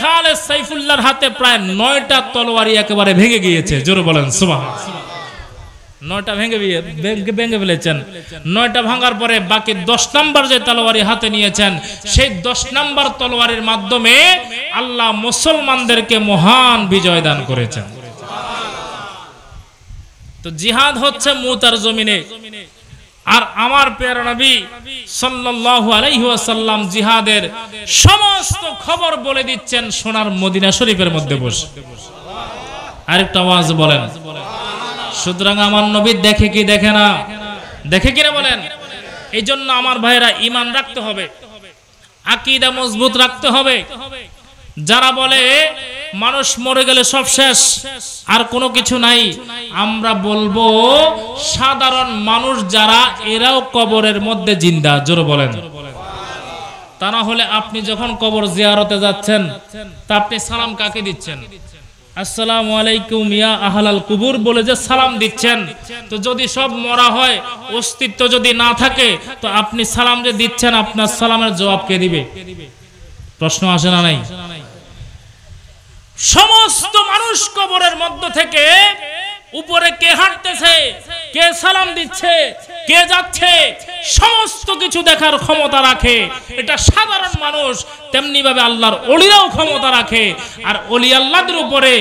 খালেদ সাইফুল্লাহর হাতে প্রায় নয়টা তলোয়ারি একেবারে ভেঙে গিয়েছে জোর বলেন সুবাহ নয়টা ভেঙে ভেঙে ফেলেছেন নয়টা ভাঙার পরে বাকি দশ নাম্বার যে তলোয়ারি হাতে নিয়েছেন সেই দশ নাম্বার তলোয়ারির মাধ্যমে আল্লাহ মুসলমানদেরকে মহান বিজয় দান করেছেন তো জিহাদ হচ্ছে মুতার জমিনে আর আমার পেয়ার নবী সাল্লাল্লাহু আলাইহি জিহাদের সমস্ত খবর বলে দিচ্ছেন সোনার মদিনা শরীফের মধ্যে বসে আরেকটা আওয়াজ বলেন সুতরাং আমার নবী দেখে কি দেখে না দেখে কি না বলেন এই আমার ভাইরা ইমান রাখতে হবে আকিদা মজবুত রাখতে হবে যারা বলে মানুষ মরে গেলে সব শেষ আর কোনো কিছু নাই আমরা বলবো সাধারণ মানুষ যারা এরাও কবরের মধ্যে জিন্দা জোর বলেন তা না হলে আপনি যখন কবর জিয়ারতে যাচ্ছেন তা আপনি সালাম কাকে দিচ্ছেন আসসালামু আলাইকুম ইয়া আহলাল কুবুর বলে যে সালাম দিচ্ছেন তো যদি সব মরা হয় অস্তিত্ব যদি না থাকে তো আপনি সালাম যে দিচ্ছেন আপনার সালামের জবাব কে দিবে প্রশ্ন আসে না নাই সমস্ত মানুষ কবরের মধ্য থেকে উপরে কে হাঁটতেছে কে সালাম দিচ্ছে কে যাচ্ছে সমস্ত কিছু দেখার ক্ষমতা রাখে এটা সাধারণ মানুষ তেমনিভাবে আল্লাহর অলিরাও ক্ষমতা রাখে আর অলি আল্লাহদের উপরে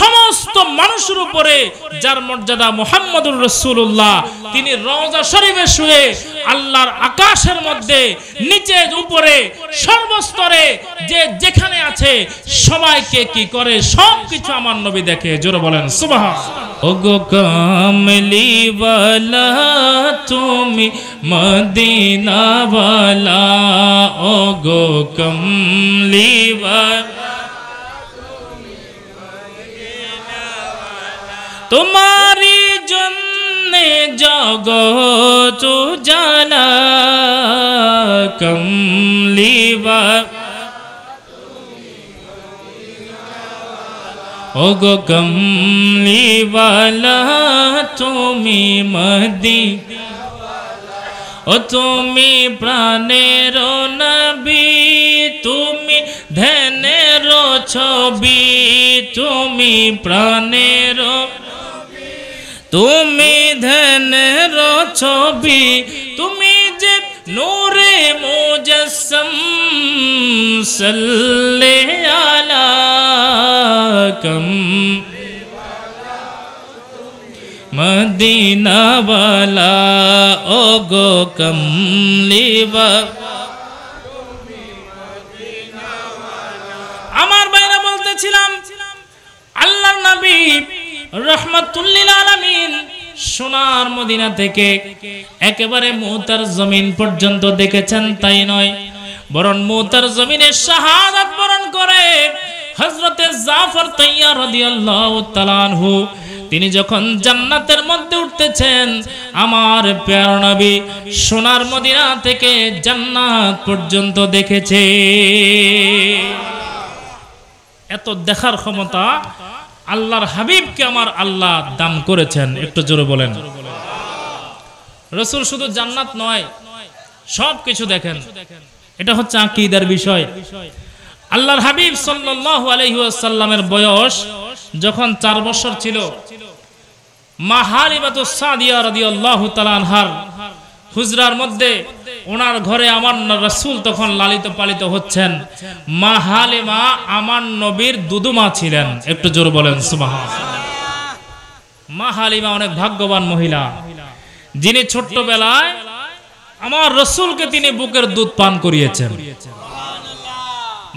সমস্ত মানুষের উপরে যার মর্যাদা মোহাম্মদুর রসুল্লাহ তিনি রজা শরীফে শুয়ে আল্লাহর আকাশের মধ্যে নিচে উপরে সর্বস্তরে যে যেখানে আছে সবাইকে কি করে সব কিছু আমার নবী দেখে জোরে বলেন সুবাহ ওগো কামলি তুমি مدینہ والا او گو کم والا تمہاری جن جا گو تو جانا کم لی بو گم لی والا تمہیں مدینہ تمہیں پران بھی رو چی تانو تم دھن رو چو بی تمہیں جب نور موج سلے آم মদিনাওয়ালা ও গো কমলিবা আমার বাইরে বলতেছিলাম আল্লাহর নবী রহমাতুল্লিল আলামিন সোনার মদিনা থেকে একেবারে মৌতার জমিন পর্যন্ত দেখেছেন তাই নয় বরং মৌতার জমিনে শাহাদাত বরণ করে হজরতে জাফর তৈয়া তাআলা আনহু তিনি যখন জান্নাতের মধ্যে উঠতেছেন আমার নবী সোনার মদিনা থেকে জান্নাত পর্যন্ত দেখেছে এত দেখার ক্ষমতা আল্লাহর হাবিবকে আমার আল্লাহ দান করেছেন একটু জোরে বলেন রসুল শুধু জান্নাত নয় সব কিছু দেখেন এটা হচ্ছে আকিদার বিষয় আল্লাহর হাবিব সাল্লু বয়স যখন চার বছর ছিল মা হারিবাতুসাদিয়া রদি হুজরার মধ্যে ওনার ঘরে আমার তখন লালিত পালিত হচ্ছেন মা হালিমা নবীর দুদুমা ছিলেন একটু জোর বলেন সুবাহ মা অনেক ভাগ্যবান মহিলা যিনি ছোট্টবেলায় আমার রসুলকে তিনি বুকের দুধ পান করিয়েছেন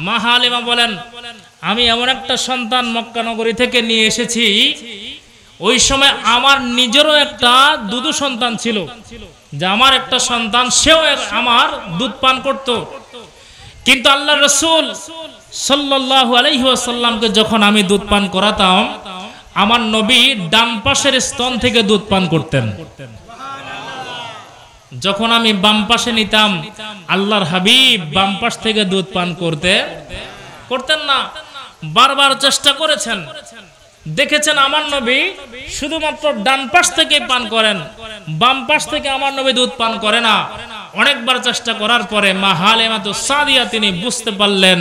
মাহালিমা বলেন আমি এমন একটা সন্তান মক্কানগরী থেকে নিয়ে এসেছি ওই সময় আমার নিজেরও একটা দুধু সন্তান ছিল যে আমার একটা সন্তান সেও আমার দুধ পান করত কিন্তু আল্লাহ রসুল সাল্লাহ আলহিহাসাল্লামকে যখন আমি দুধ পান করাতাম আমার নবী ডান পাশের স্তন থেকে দুধ পান করতেন যখন আমি বাম পাশে নিতাম আল্লাহর হাবিব বাম পাশ থেকে দুধ পান করতে করতেন না বারবার চেষ্টা করেছেন দেখেছেন আমার নবী শুধুমাত্র ডান পাশ থেকে পান করেন বাম পাশ থেকে আমার নবী দুধ পান করে না অনেকবার চেষ্টা করার পরে মা হালেমা তো সাদিয়া তিনি বুঝতে পারলেন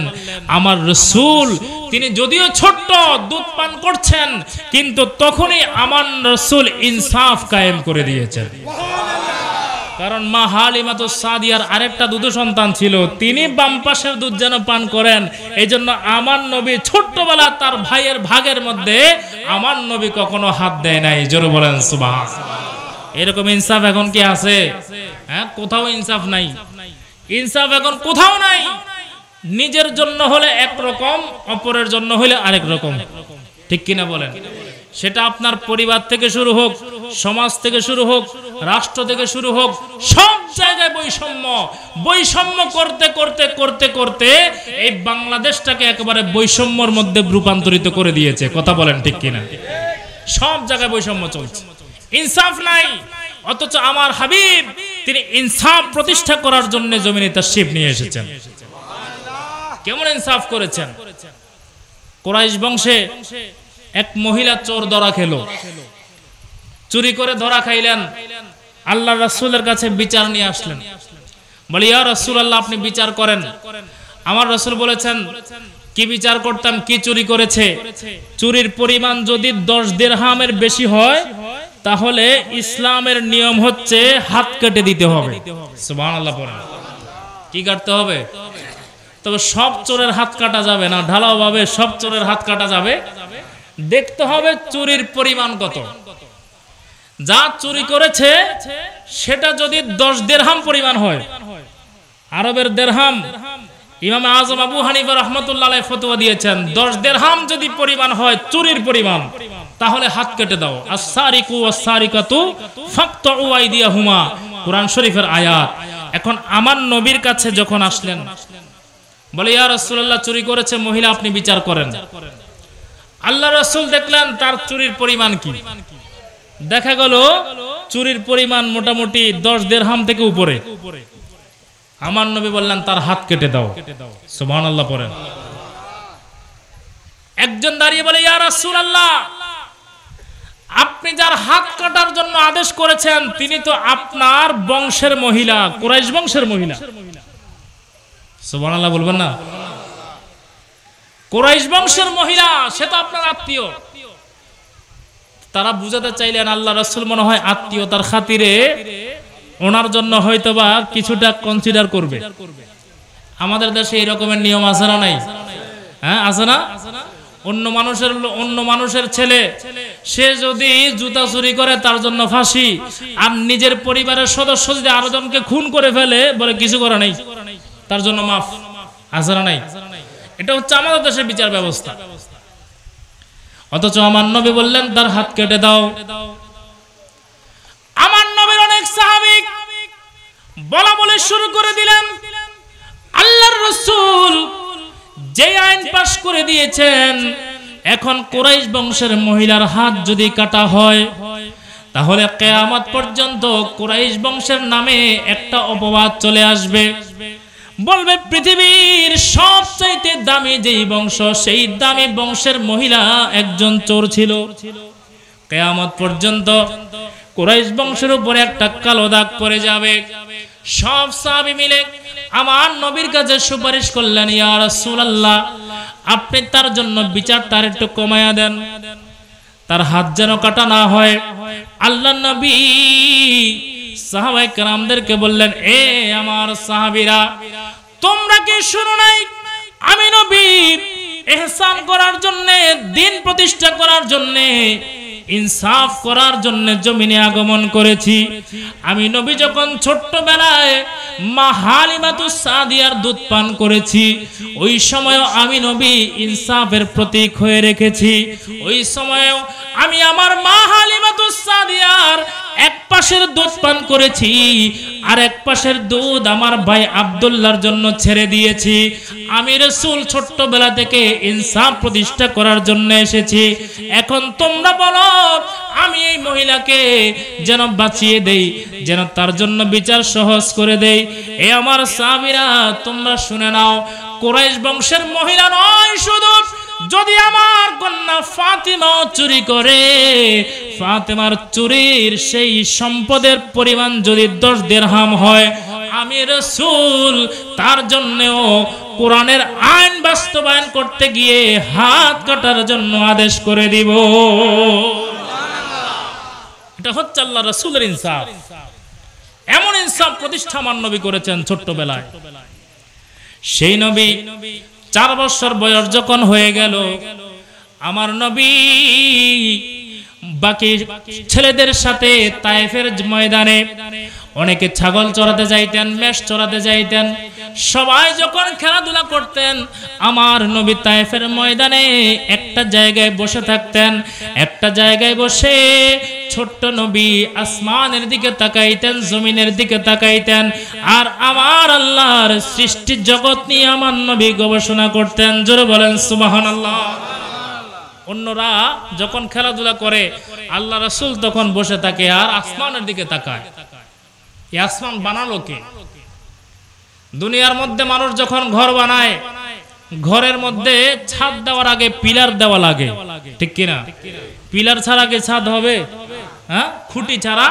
আমার রসুল তিনি যদিও ছোট্ট দুধ পান করছেন কিন্তু তখনই আমার রসুল ইনসাফ কায়েম করে দিয়েছেন কারণ মা হালিমাতু সাদিয়ার আরেকটা দুধ সন্তান ছিল তিনি বাম পাশের দুধ যেন পান করেন এই জন্য আমার নবী ছোট্টবেলা তার ভাইয়ের ভাগের মধ্যে আমার নবী কখনো হাত দেয় নাই জোর বলেন সুবাহ এরকম ইনসাফ এখন কি আছে হ্যাঁ কোথাও ইনসাফ নাই ইনসাফ এখন কোথাও নাই নিজের জন্য হলে এক রকম অপরের জন্য হলে আরেক রকম ঠিক কিনা বলেন সেটা আপনার পরিবার থেকে শুরু হোক সমাজ থেকে শুরু হোক রাষ্ট্র থেকে শুরু হোক সব জায়গায় বৈষম্য বৈষম্য করতে করতে করতে করতে এই বাংলাদেশটাকে একেবারে বৈষম্যর মধ্যে রূপান্তরিত করে দিয়েছে কথা বলেন ঠিক কিনা সব জায়গায় বৈষম্য চলছে ইনসাফ নাই অথচ আমার হাবিব তিনি ইনসাফ প্রতিষ্ঠা করার জন্য জমিনে তার শিব নিয়ে এসেছেন কেমন ইনসাফ করেছেন কোরাইশ বংশে এক মহিলা চোর ধরা খেল চুরি করে ধরা খাইলেন আল্লাহ রসুলের কাছে বিচার নিয়ে আসলেন বলে ইয়া রসুল আল্লাহ আপনি বিচার করেন আমার রসুল বলেছেন কি বিচার করতাম কি চুরি করেছে চুরির পরিমাণ যদি দশ দেড়হামের বেশি হয় তাহলে ইসলামের নিয়ম হচ্ছে হাত কেটে দিতে হবে কি কাটতে হবে তবে সব চোরের হাত কাটা যাবে না ঢালাও ভাবে সব চোরের হাত কাটা যাবে দেখতে হবে চুরির পরিমাণ কত যা চুরি করেছে সেটা যদি দশ দেড়হাম পরিমাণ হয় আরবের দেড়হাম ইমাম আজম আবু হানিফা রহমতুল্লাহ ফতুয়া দিয়েছেন দশ দেড়হাম যদি পরিমাণ হয় চুরির পরিমাণ তাহলে হাত কেটে দাও আসারিকু আসারিকাতু ফাক্ত দিয়া হুমা কোরআন শরীফের আয়াত এখন আমার নবীর কাছে যখন আসলেন বলে ইয়ার রসুল্লাহ চুরি করেছে মহিলা আপনি বিচার করেন আল্লাহ রসুল দেখলেন তার চুরির পরিমাণ কি দেখা গেল চুরির পরিমাণ মোটামুটি দশ দেড় হাম থেকে উপরে আমার নবী বললেন তার হাত কেটে দাও সুবহান আল্লাহ পরে একজন দাঁড়িয়ে বলে ইয়ার রসুল আল্লাহ আপনি যার হাত কাটার জন্য আদেশ করেছেন তিনি তো আপনার বংশের মহিলা কোরাইশ বংশের মহিলা সুবহান আল্লাহ বলবেন না কোরাইশ বংশের মহিলা সে তো আপনার আত্মীয় তারা বুঝাতে চাইলেন আল্লাহ রসুল মনে হয় আত্মীয়তার খাতিরে ওনার জন্য হয়তো বা কিছুটা কনসিডার করবে আমাদের দেশে এই রকমের নিয়ম আছে না নাই হ্যাঁ আছে না অন্য মানুষের অন্য মানুষের ছেলে সে যদি জুতা চুরি করে তার জন্য ফাঁসি আর নিজের পরিবারের সদস্য যদি আরো জনকে খুন করে ফেলে বলে কিছু করা নেই তার জন্য মাফ আছে না নাই এটা হচ্ছে আমাদের দেশের বিচার ব্যবস্থা অথচ আমার নবী বললেন তার হাত কেটে দাও আমার নবীর অনেক সাহাবিক বলা বলে শুরু করে দিলেন আল্লাহর রসুল যে আইন পাশ করে দিয়েছেন এখন কোরাইশ বংশের মহিলার হাত যদি কাটা হয় তাহলে কেয়ামত পর্যন্ত কোরাইশ বংশের নামে একটা অপবাদ চলে আসবে বলবে পৃথিবীর সবচাইতে দামি যেই বংশ সেই দামি বংশের মহিলা একজন চোর ছিল কেয়ামত পর্যন্ত কুরাইশ বংশের উপরে একটা কালো দাগ পড়ে যাবে সব সাহাবী মিলে আমার নবীর কাছে সুপারিশ করলেন ইয়া রাসূলুল্লাহ আপনি তার জন্য বিচার তার একটু কমায়া দেন তার হাত যেন কাটা না হয় আল্লাহ নবী সাহাবাই কালামদেরকে বললেন এ আমার সাহাবিরা তোমরা কি শুনো নাই আমি নবীর এহসান করার জন্য দিন প্রতিষ্ঠা করার জন্য ইনসাফ করার জন্য জমিনে আগমন করেছি আমি নবী যখন ছোট্টবেলায় মা হালিমাতু সাদিয়ার দুধ পান করেছি ওই সময়ও আমি নবী ইনসাফের প্রতীক হয়ে রেখেছি ওই সময়েও আমি আমার মা হালিমাতু সাদিয়ার এক পাশের দুধ পান করেছি আর এক পাশের দুধ আমার ভাই আবদুল্লার জন্য ছেড়ে দিয়েছি আমি রসুল ছোট্টবেলা থেকে ইনসাফ প্রতিষ্ঠা করার জন্য এসেছি এখন তোমরা বলো আমি এই মহিলাকে যেন বাঁচিয়ে দেই যেন তার জন্য বিচার সহজ করে দেই এ আমার সামিরা তোমরা শুনে নাও কোরাইশ বংশের মহিলা নয় শুধু যদি আমার কন্যা ফাতিমাও চুরি করে ফাতেমার চুরির সেই সম্পদের পরিমাণ যদি দশ দেড়হাম হয় আমি রসুল তার জন্যেও কোরআনের আইন বাস্তবায়ন করতে গিয়ে হাত কাটার জন্য আদেশ করে দিব এটা হচ্ছে আল্লাহ রসুলের ইনসাফ এমন ইনসাফ প্রতিষ্ঠা মান্নবী করেছেন ছোট্টবেলায় সেই নবী চার বছর বয়স যখন হয়ে গেল আমার নবী বাকি ছেলেদের সাথে তাইফের ময়দানে অনেকে ছাগল চড়াতে যাইতেন মেষ চড়াতে যাইতেন সবাই যখন খেলাধুলা করতেন আমার নবী তায়েফের ময়দানে একটা জায়গায় বসে থাকতেন একটা জায়গায় বসে ছোট্ট নবী আসমানের দিকে তাকাইতেন জমিনের দিকে তাকাইতেন আর আমার আল্লাহর সৃষ্টি জগৎ নিয়ে আমার নবী গবেষণা করতেন জোরে বলেন সুবাহন আল্লাহ অন্যরা যখন খেলাধুলা করে আল্লাহ রাসুল তখন বসে থাকে আর আসমানের দিকে তাকায় এই আসমান বানালো কে দুনিয়ার মধ্যে মানুষ যখন ঘর বানায় ঘরের মধ্যে ছাদ দেওয়ার আগে পিলার দেওয়া লাগে ঠিক কিনা পিলার ছাড়া কি ছাদ হবে হ্যাঁ খুঁটি ছাড়া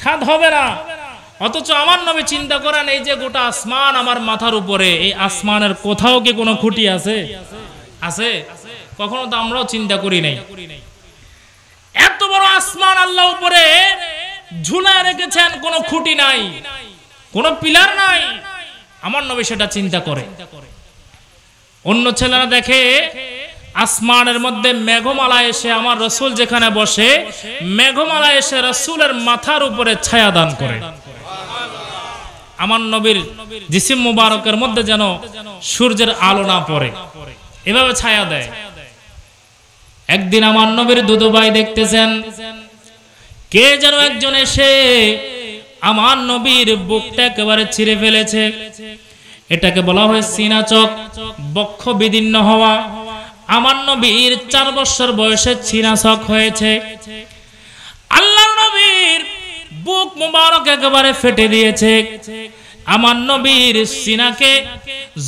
ছাদ হবে না অথচ আমার নবী চিন্তা করেন এই যে গোটা আসমান আমার মাথার উপরে এই আসমানের কোথাও কি কোনো খুঁটি আছে আছে কখনো তো আমরাও চিন্তা করি নাই এত বড় আসমান আল্লাহ উপরে ঝুলায় রেখেছেন কোনো খুঁটি নাই কোনো পিলার নাই আমার নবী সেটা চিন্তা করে অন্য ছেলেরা দেখে আসমানের মধ্যে মেঘমালা এসে আমার রসুল যেখানে বসে মেঘমালা এসে রসুলের মাথার উপরে ছায়া দান করে আমার নবীর জিসিম মুবারকের মধ্যে যেন সূর্যের আলো না পড়ে এভাবে ছায়া দেয় একদিন আমার নবীর দুদুবাই দেখতেছেন কে যেন একজন এসে আমার নবীর বুকটা একেবারে ছিঁড়ে ফেলেছে এটাকে বলা হয় সিনাচক বক্ষ বিদীর্ণ হওয়া আমার নবীর চার বছর বয়সে সিনাচক হয়েছে আল্লাহ নবীর বুক মুবারক একেবারে ফেটে দিয়েছে আমার নবীর সিনাকে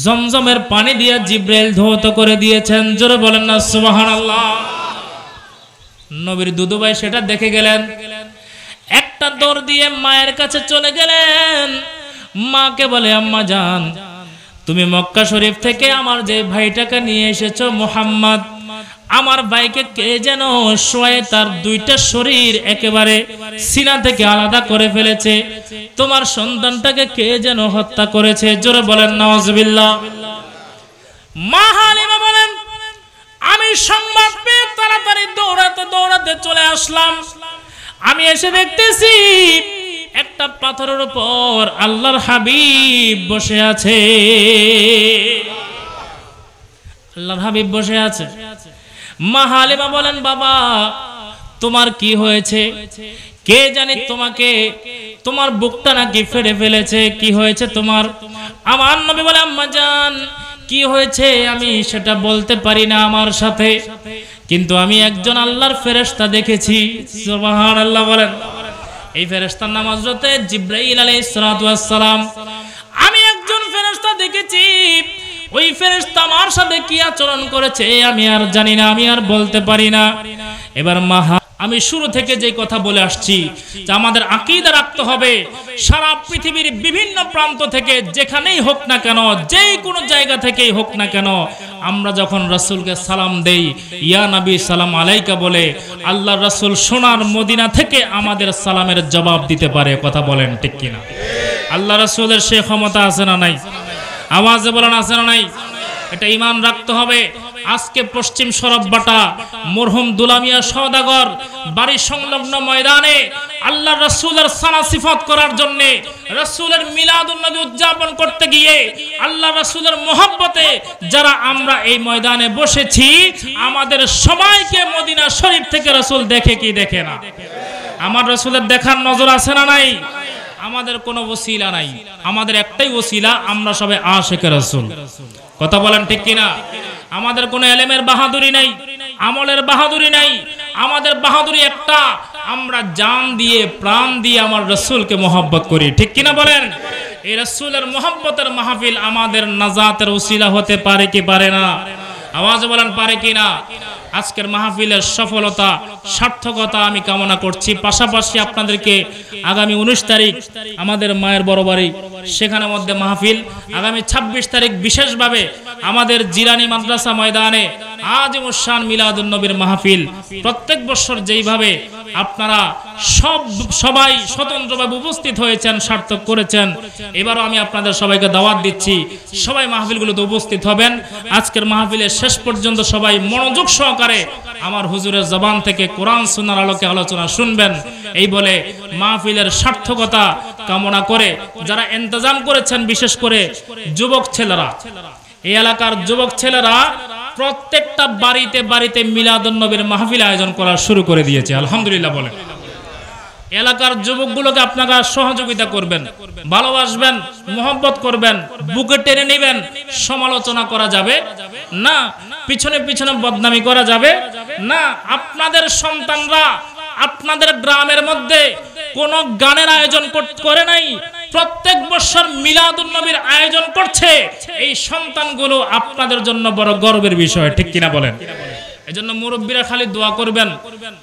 জমজমের পানি দিয়ে জিব্রেল ধৌত করে দিয়েছেন জোরে বলেন না সুবাহ নবীর দুদুবাই সেটা দেখে গেলেন একটা দর দিয়ে মায়ের কাছে চলে গেলেন মাকে বলে আম্মা যান তুমি মক্কা শরীফ থেকে আমার যে ভাইটাকে নিয়ে এসেছো মোহাম্মদ আমার ভাইকে কে যেন শোয়ে তার দুইটা শরীর একেবারে সিনা থেকে আলাদা করে ফেলেছে তোমার সন্তানটাকে কে যেন হত্যা করেছে জোরে বলেন নওয়াজ মাহালিমা বলেন আমি সংবাদ পেয়ে তাড়াতাড়ি দৌড়াতে দৌড়াতে চলে আসলাম আমি এসে দেখতেছি একটা পাথরের উপর আল্লাহর হাবিব বসে আছে আল্লাহর হাবিব বসে আছে মা বলেন বাবা তোমার কি হয়েছে কে জানে তোমাকে তোমার বুকটা নাকি ফেড়ে ফেলেছে কি হয়েছে তোমার আমার নবী বলে আম্মা জান কি হয়েছে আমি সেটা বলতে পারি না আমার সাথে কিন্তু আমি একজন আল্লাহর ফেরেস্তা দেখেছি আল্লাহ বলেন এই ফেরেস্তার নাম হজরতে জিব্রাইল আলী সালাম আমি একজন ফেরেস্তা দেখেছি ওই ফেরেস্তা আমার সাথে কি আচরণ করেছে আমি আর জানি না আমি আর বলতে পারি না এবার মাহা আমি শুরু থেকে যে কথা বলে আসছি যে আমাদের আকিদা রাখতে হবে সারা পৃথিবীর বিভিন্ন প্রান্ত থেকে যেখানেই হোক না কেন যেই কোনো জায়গা থেকেই হোক না কেন আমরা যখন রাসুলকে সালাম দেই ইয়া নবী সালাম আলাইকা বলে আল্লাহ রাসুল সোনার মদিনা থেকে আমাদের সালামের জবাব দিতে পারে কথা বলেন ঠিক কিনা আল্লাহ রাসুলের সে ক্ষমতা আছে না নাই আওয়াজে বলেন আছে না নাই এটা ইমান রাখতে হবে আজকে পশ্চিম সরববাটা মরহুম দুলামিয়া সওদাগর বাড়ি সংলগ্ন ময়দানে আল্লাহ রসুলের সানা সিফত করার জন্য রসুলের মিলাদুন্নবী উদযাপন করতে গিয়ে আল্লাহ রসুলের মোহব্বতে যারা আমরা এই ময়দানে বসেছি আমাদের সবাইকে মদিনা শরীফ থেকে রসুল দেখে কি দেখে না আমার রসুলের দেখার নজর আছে না নাই আমাদের কোনো ওসিলা নাই আমাদের একটাই ওসিলা আমরা সবাই আশেখ রসুল কথা বলেন ঠিক কিনা আমাদের কোনো এলেমের বাহাদুরি নাই আমলের বাহাদুরি নাই আমাদের বাহাদুরি একটা আমরা জান দিয়ে প্রাণ দিয়ে আমার রসুলকে মোহব্বত করি ঠিক কিনা বলেন এই রসুলের মহব্বতের মাহফিল আমাদের নাজাতের উসিলা হতে পারে কি পারে না আওয়াজ বলেন পারে কি না আজকের মাহফিলের সফলতা সার্থকতা আমি কামনা করছি পাশাপাশি আপনাদেরকে আগামী উনিশ তারিখ আমাদের মায়ের বড় বাড়ি সেখানে মধ্যে মাহফিল আগামী ২৬ তারিখ বিশেষভাবে আমাদের জিরানি মাদ্রাসা ময়দানে আজ আজিমুসান মিলাদুন্নবীর মাহফিল প্রত্যেক বছর যেইভাবে আপনারা সব সবাই স্বতন্ত্রভাবে উপস্থিত হয়েছেন সার্থক করেছেন এবারও আমি আপনাদের সবাইকে দাওয়াত দিচ্ছি সবাই মাহফিলগুলোতে উপস্থিত হবেন আজকের মাহফিলের শেষ পর্যন্ত সবাই মনোযোগ সহকারে সহকারে আমার হুজুরের জবান থেকে কোরআন সুনার আলোকে আলোচনা শুনবেন এই বলে মাহফিলের সার্থকতা কামনা করে যারা ইন্তজাম করেছেন বিশেষ করে যুবক ছেলেরা এই এলাকার যুবক ছেলেরা প্রত্যেকটা বাড়িতে বাড়িতে মিলাদ নবীর মাহফিল আয়োজন করা শুরু করে দিয়েছে আলহামদুলিল্লাহ বলে এলাকার যুবকগুলোকে আপনারা সহযোগিতা করবেন ভালোবাসবেন মোহব্বত করবেন বুকে টেনে নেবেন সমালোচনা করা যাবে না পিছনে পিছনে বদনামি করা যাবে না আপনাদের সন্তানরা আপনাদের গ্রামের মধ্যে কোন গানের আয়োজন করে নাই প্রত্যেক বছর মিলাদুল নবীর আয়োজন করছে এই সন্তানগুলো আপনাদের জন্য বড় গর্বের বিষয় ঠিক কিনা বলেন এজন্য মুরব্বীরা খালি দোয়া করবেন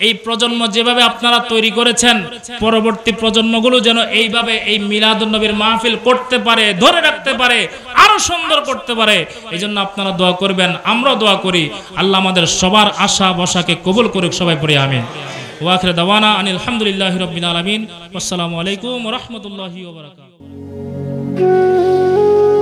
এই প্রজন্ম যেভাবে আপনারা তৈরি করেছেন পরবর্তী প্রজন্মগুলো যেন এইভাবে এই মিলাদুল নবীর মাহফিল করতে পারে ধরে রাখতে পারে আরো সুন্দর করতে পারে এই জন্য আপনারা দোয়া করবেন আমরা দোয়া করি আল্লাহ আমাদের সবার আশা বসাকে কবুল করুক সবাই পড়ে আমি ওয়াখির দাওয়ানা আনিল আলহামদুলিল্লাহ রবিন আলমিন আসসালামু আলাইকুম রহমতুল্লাহ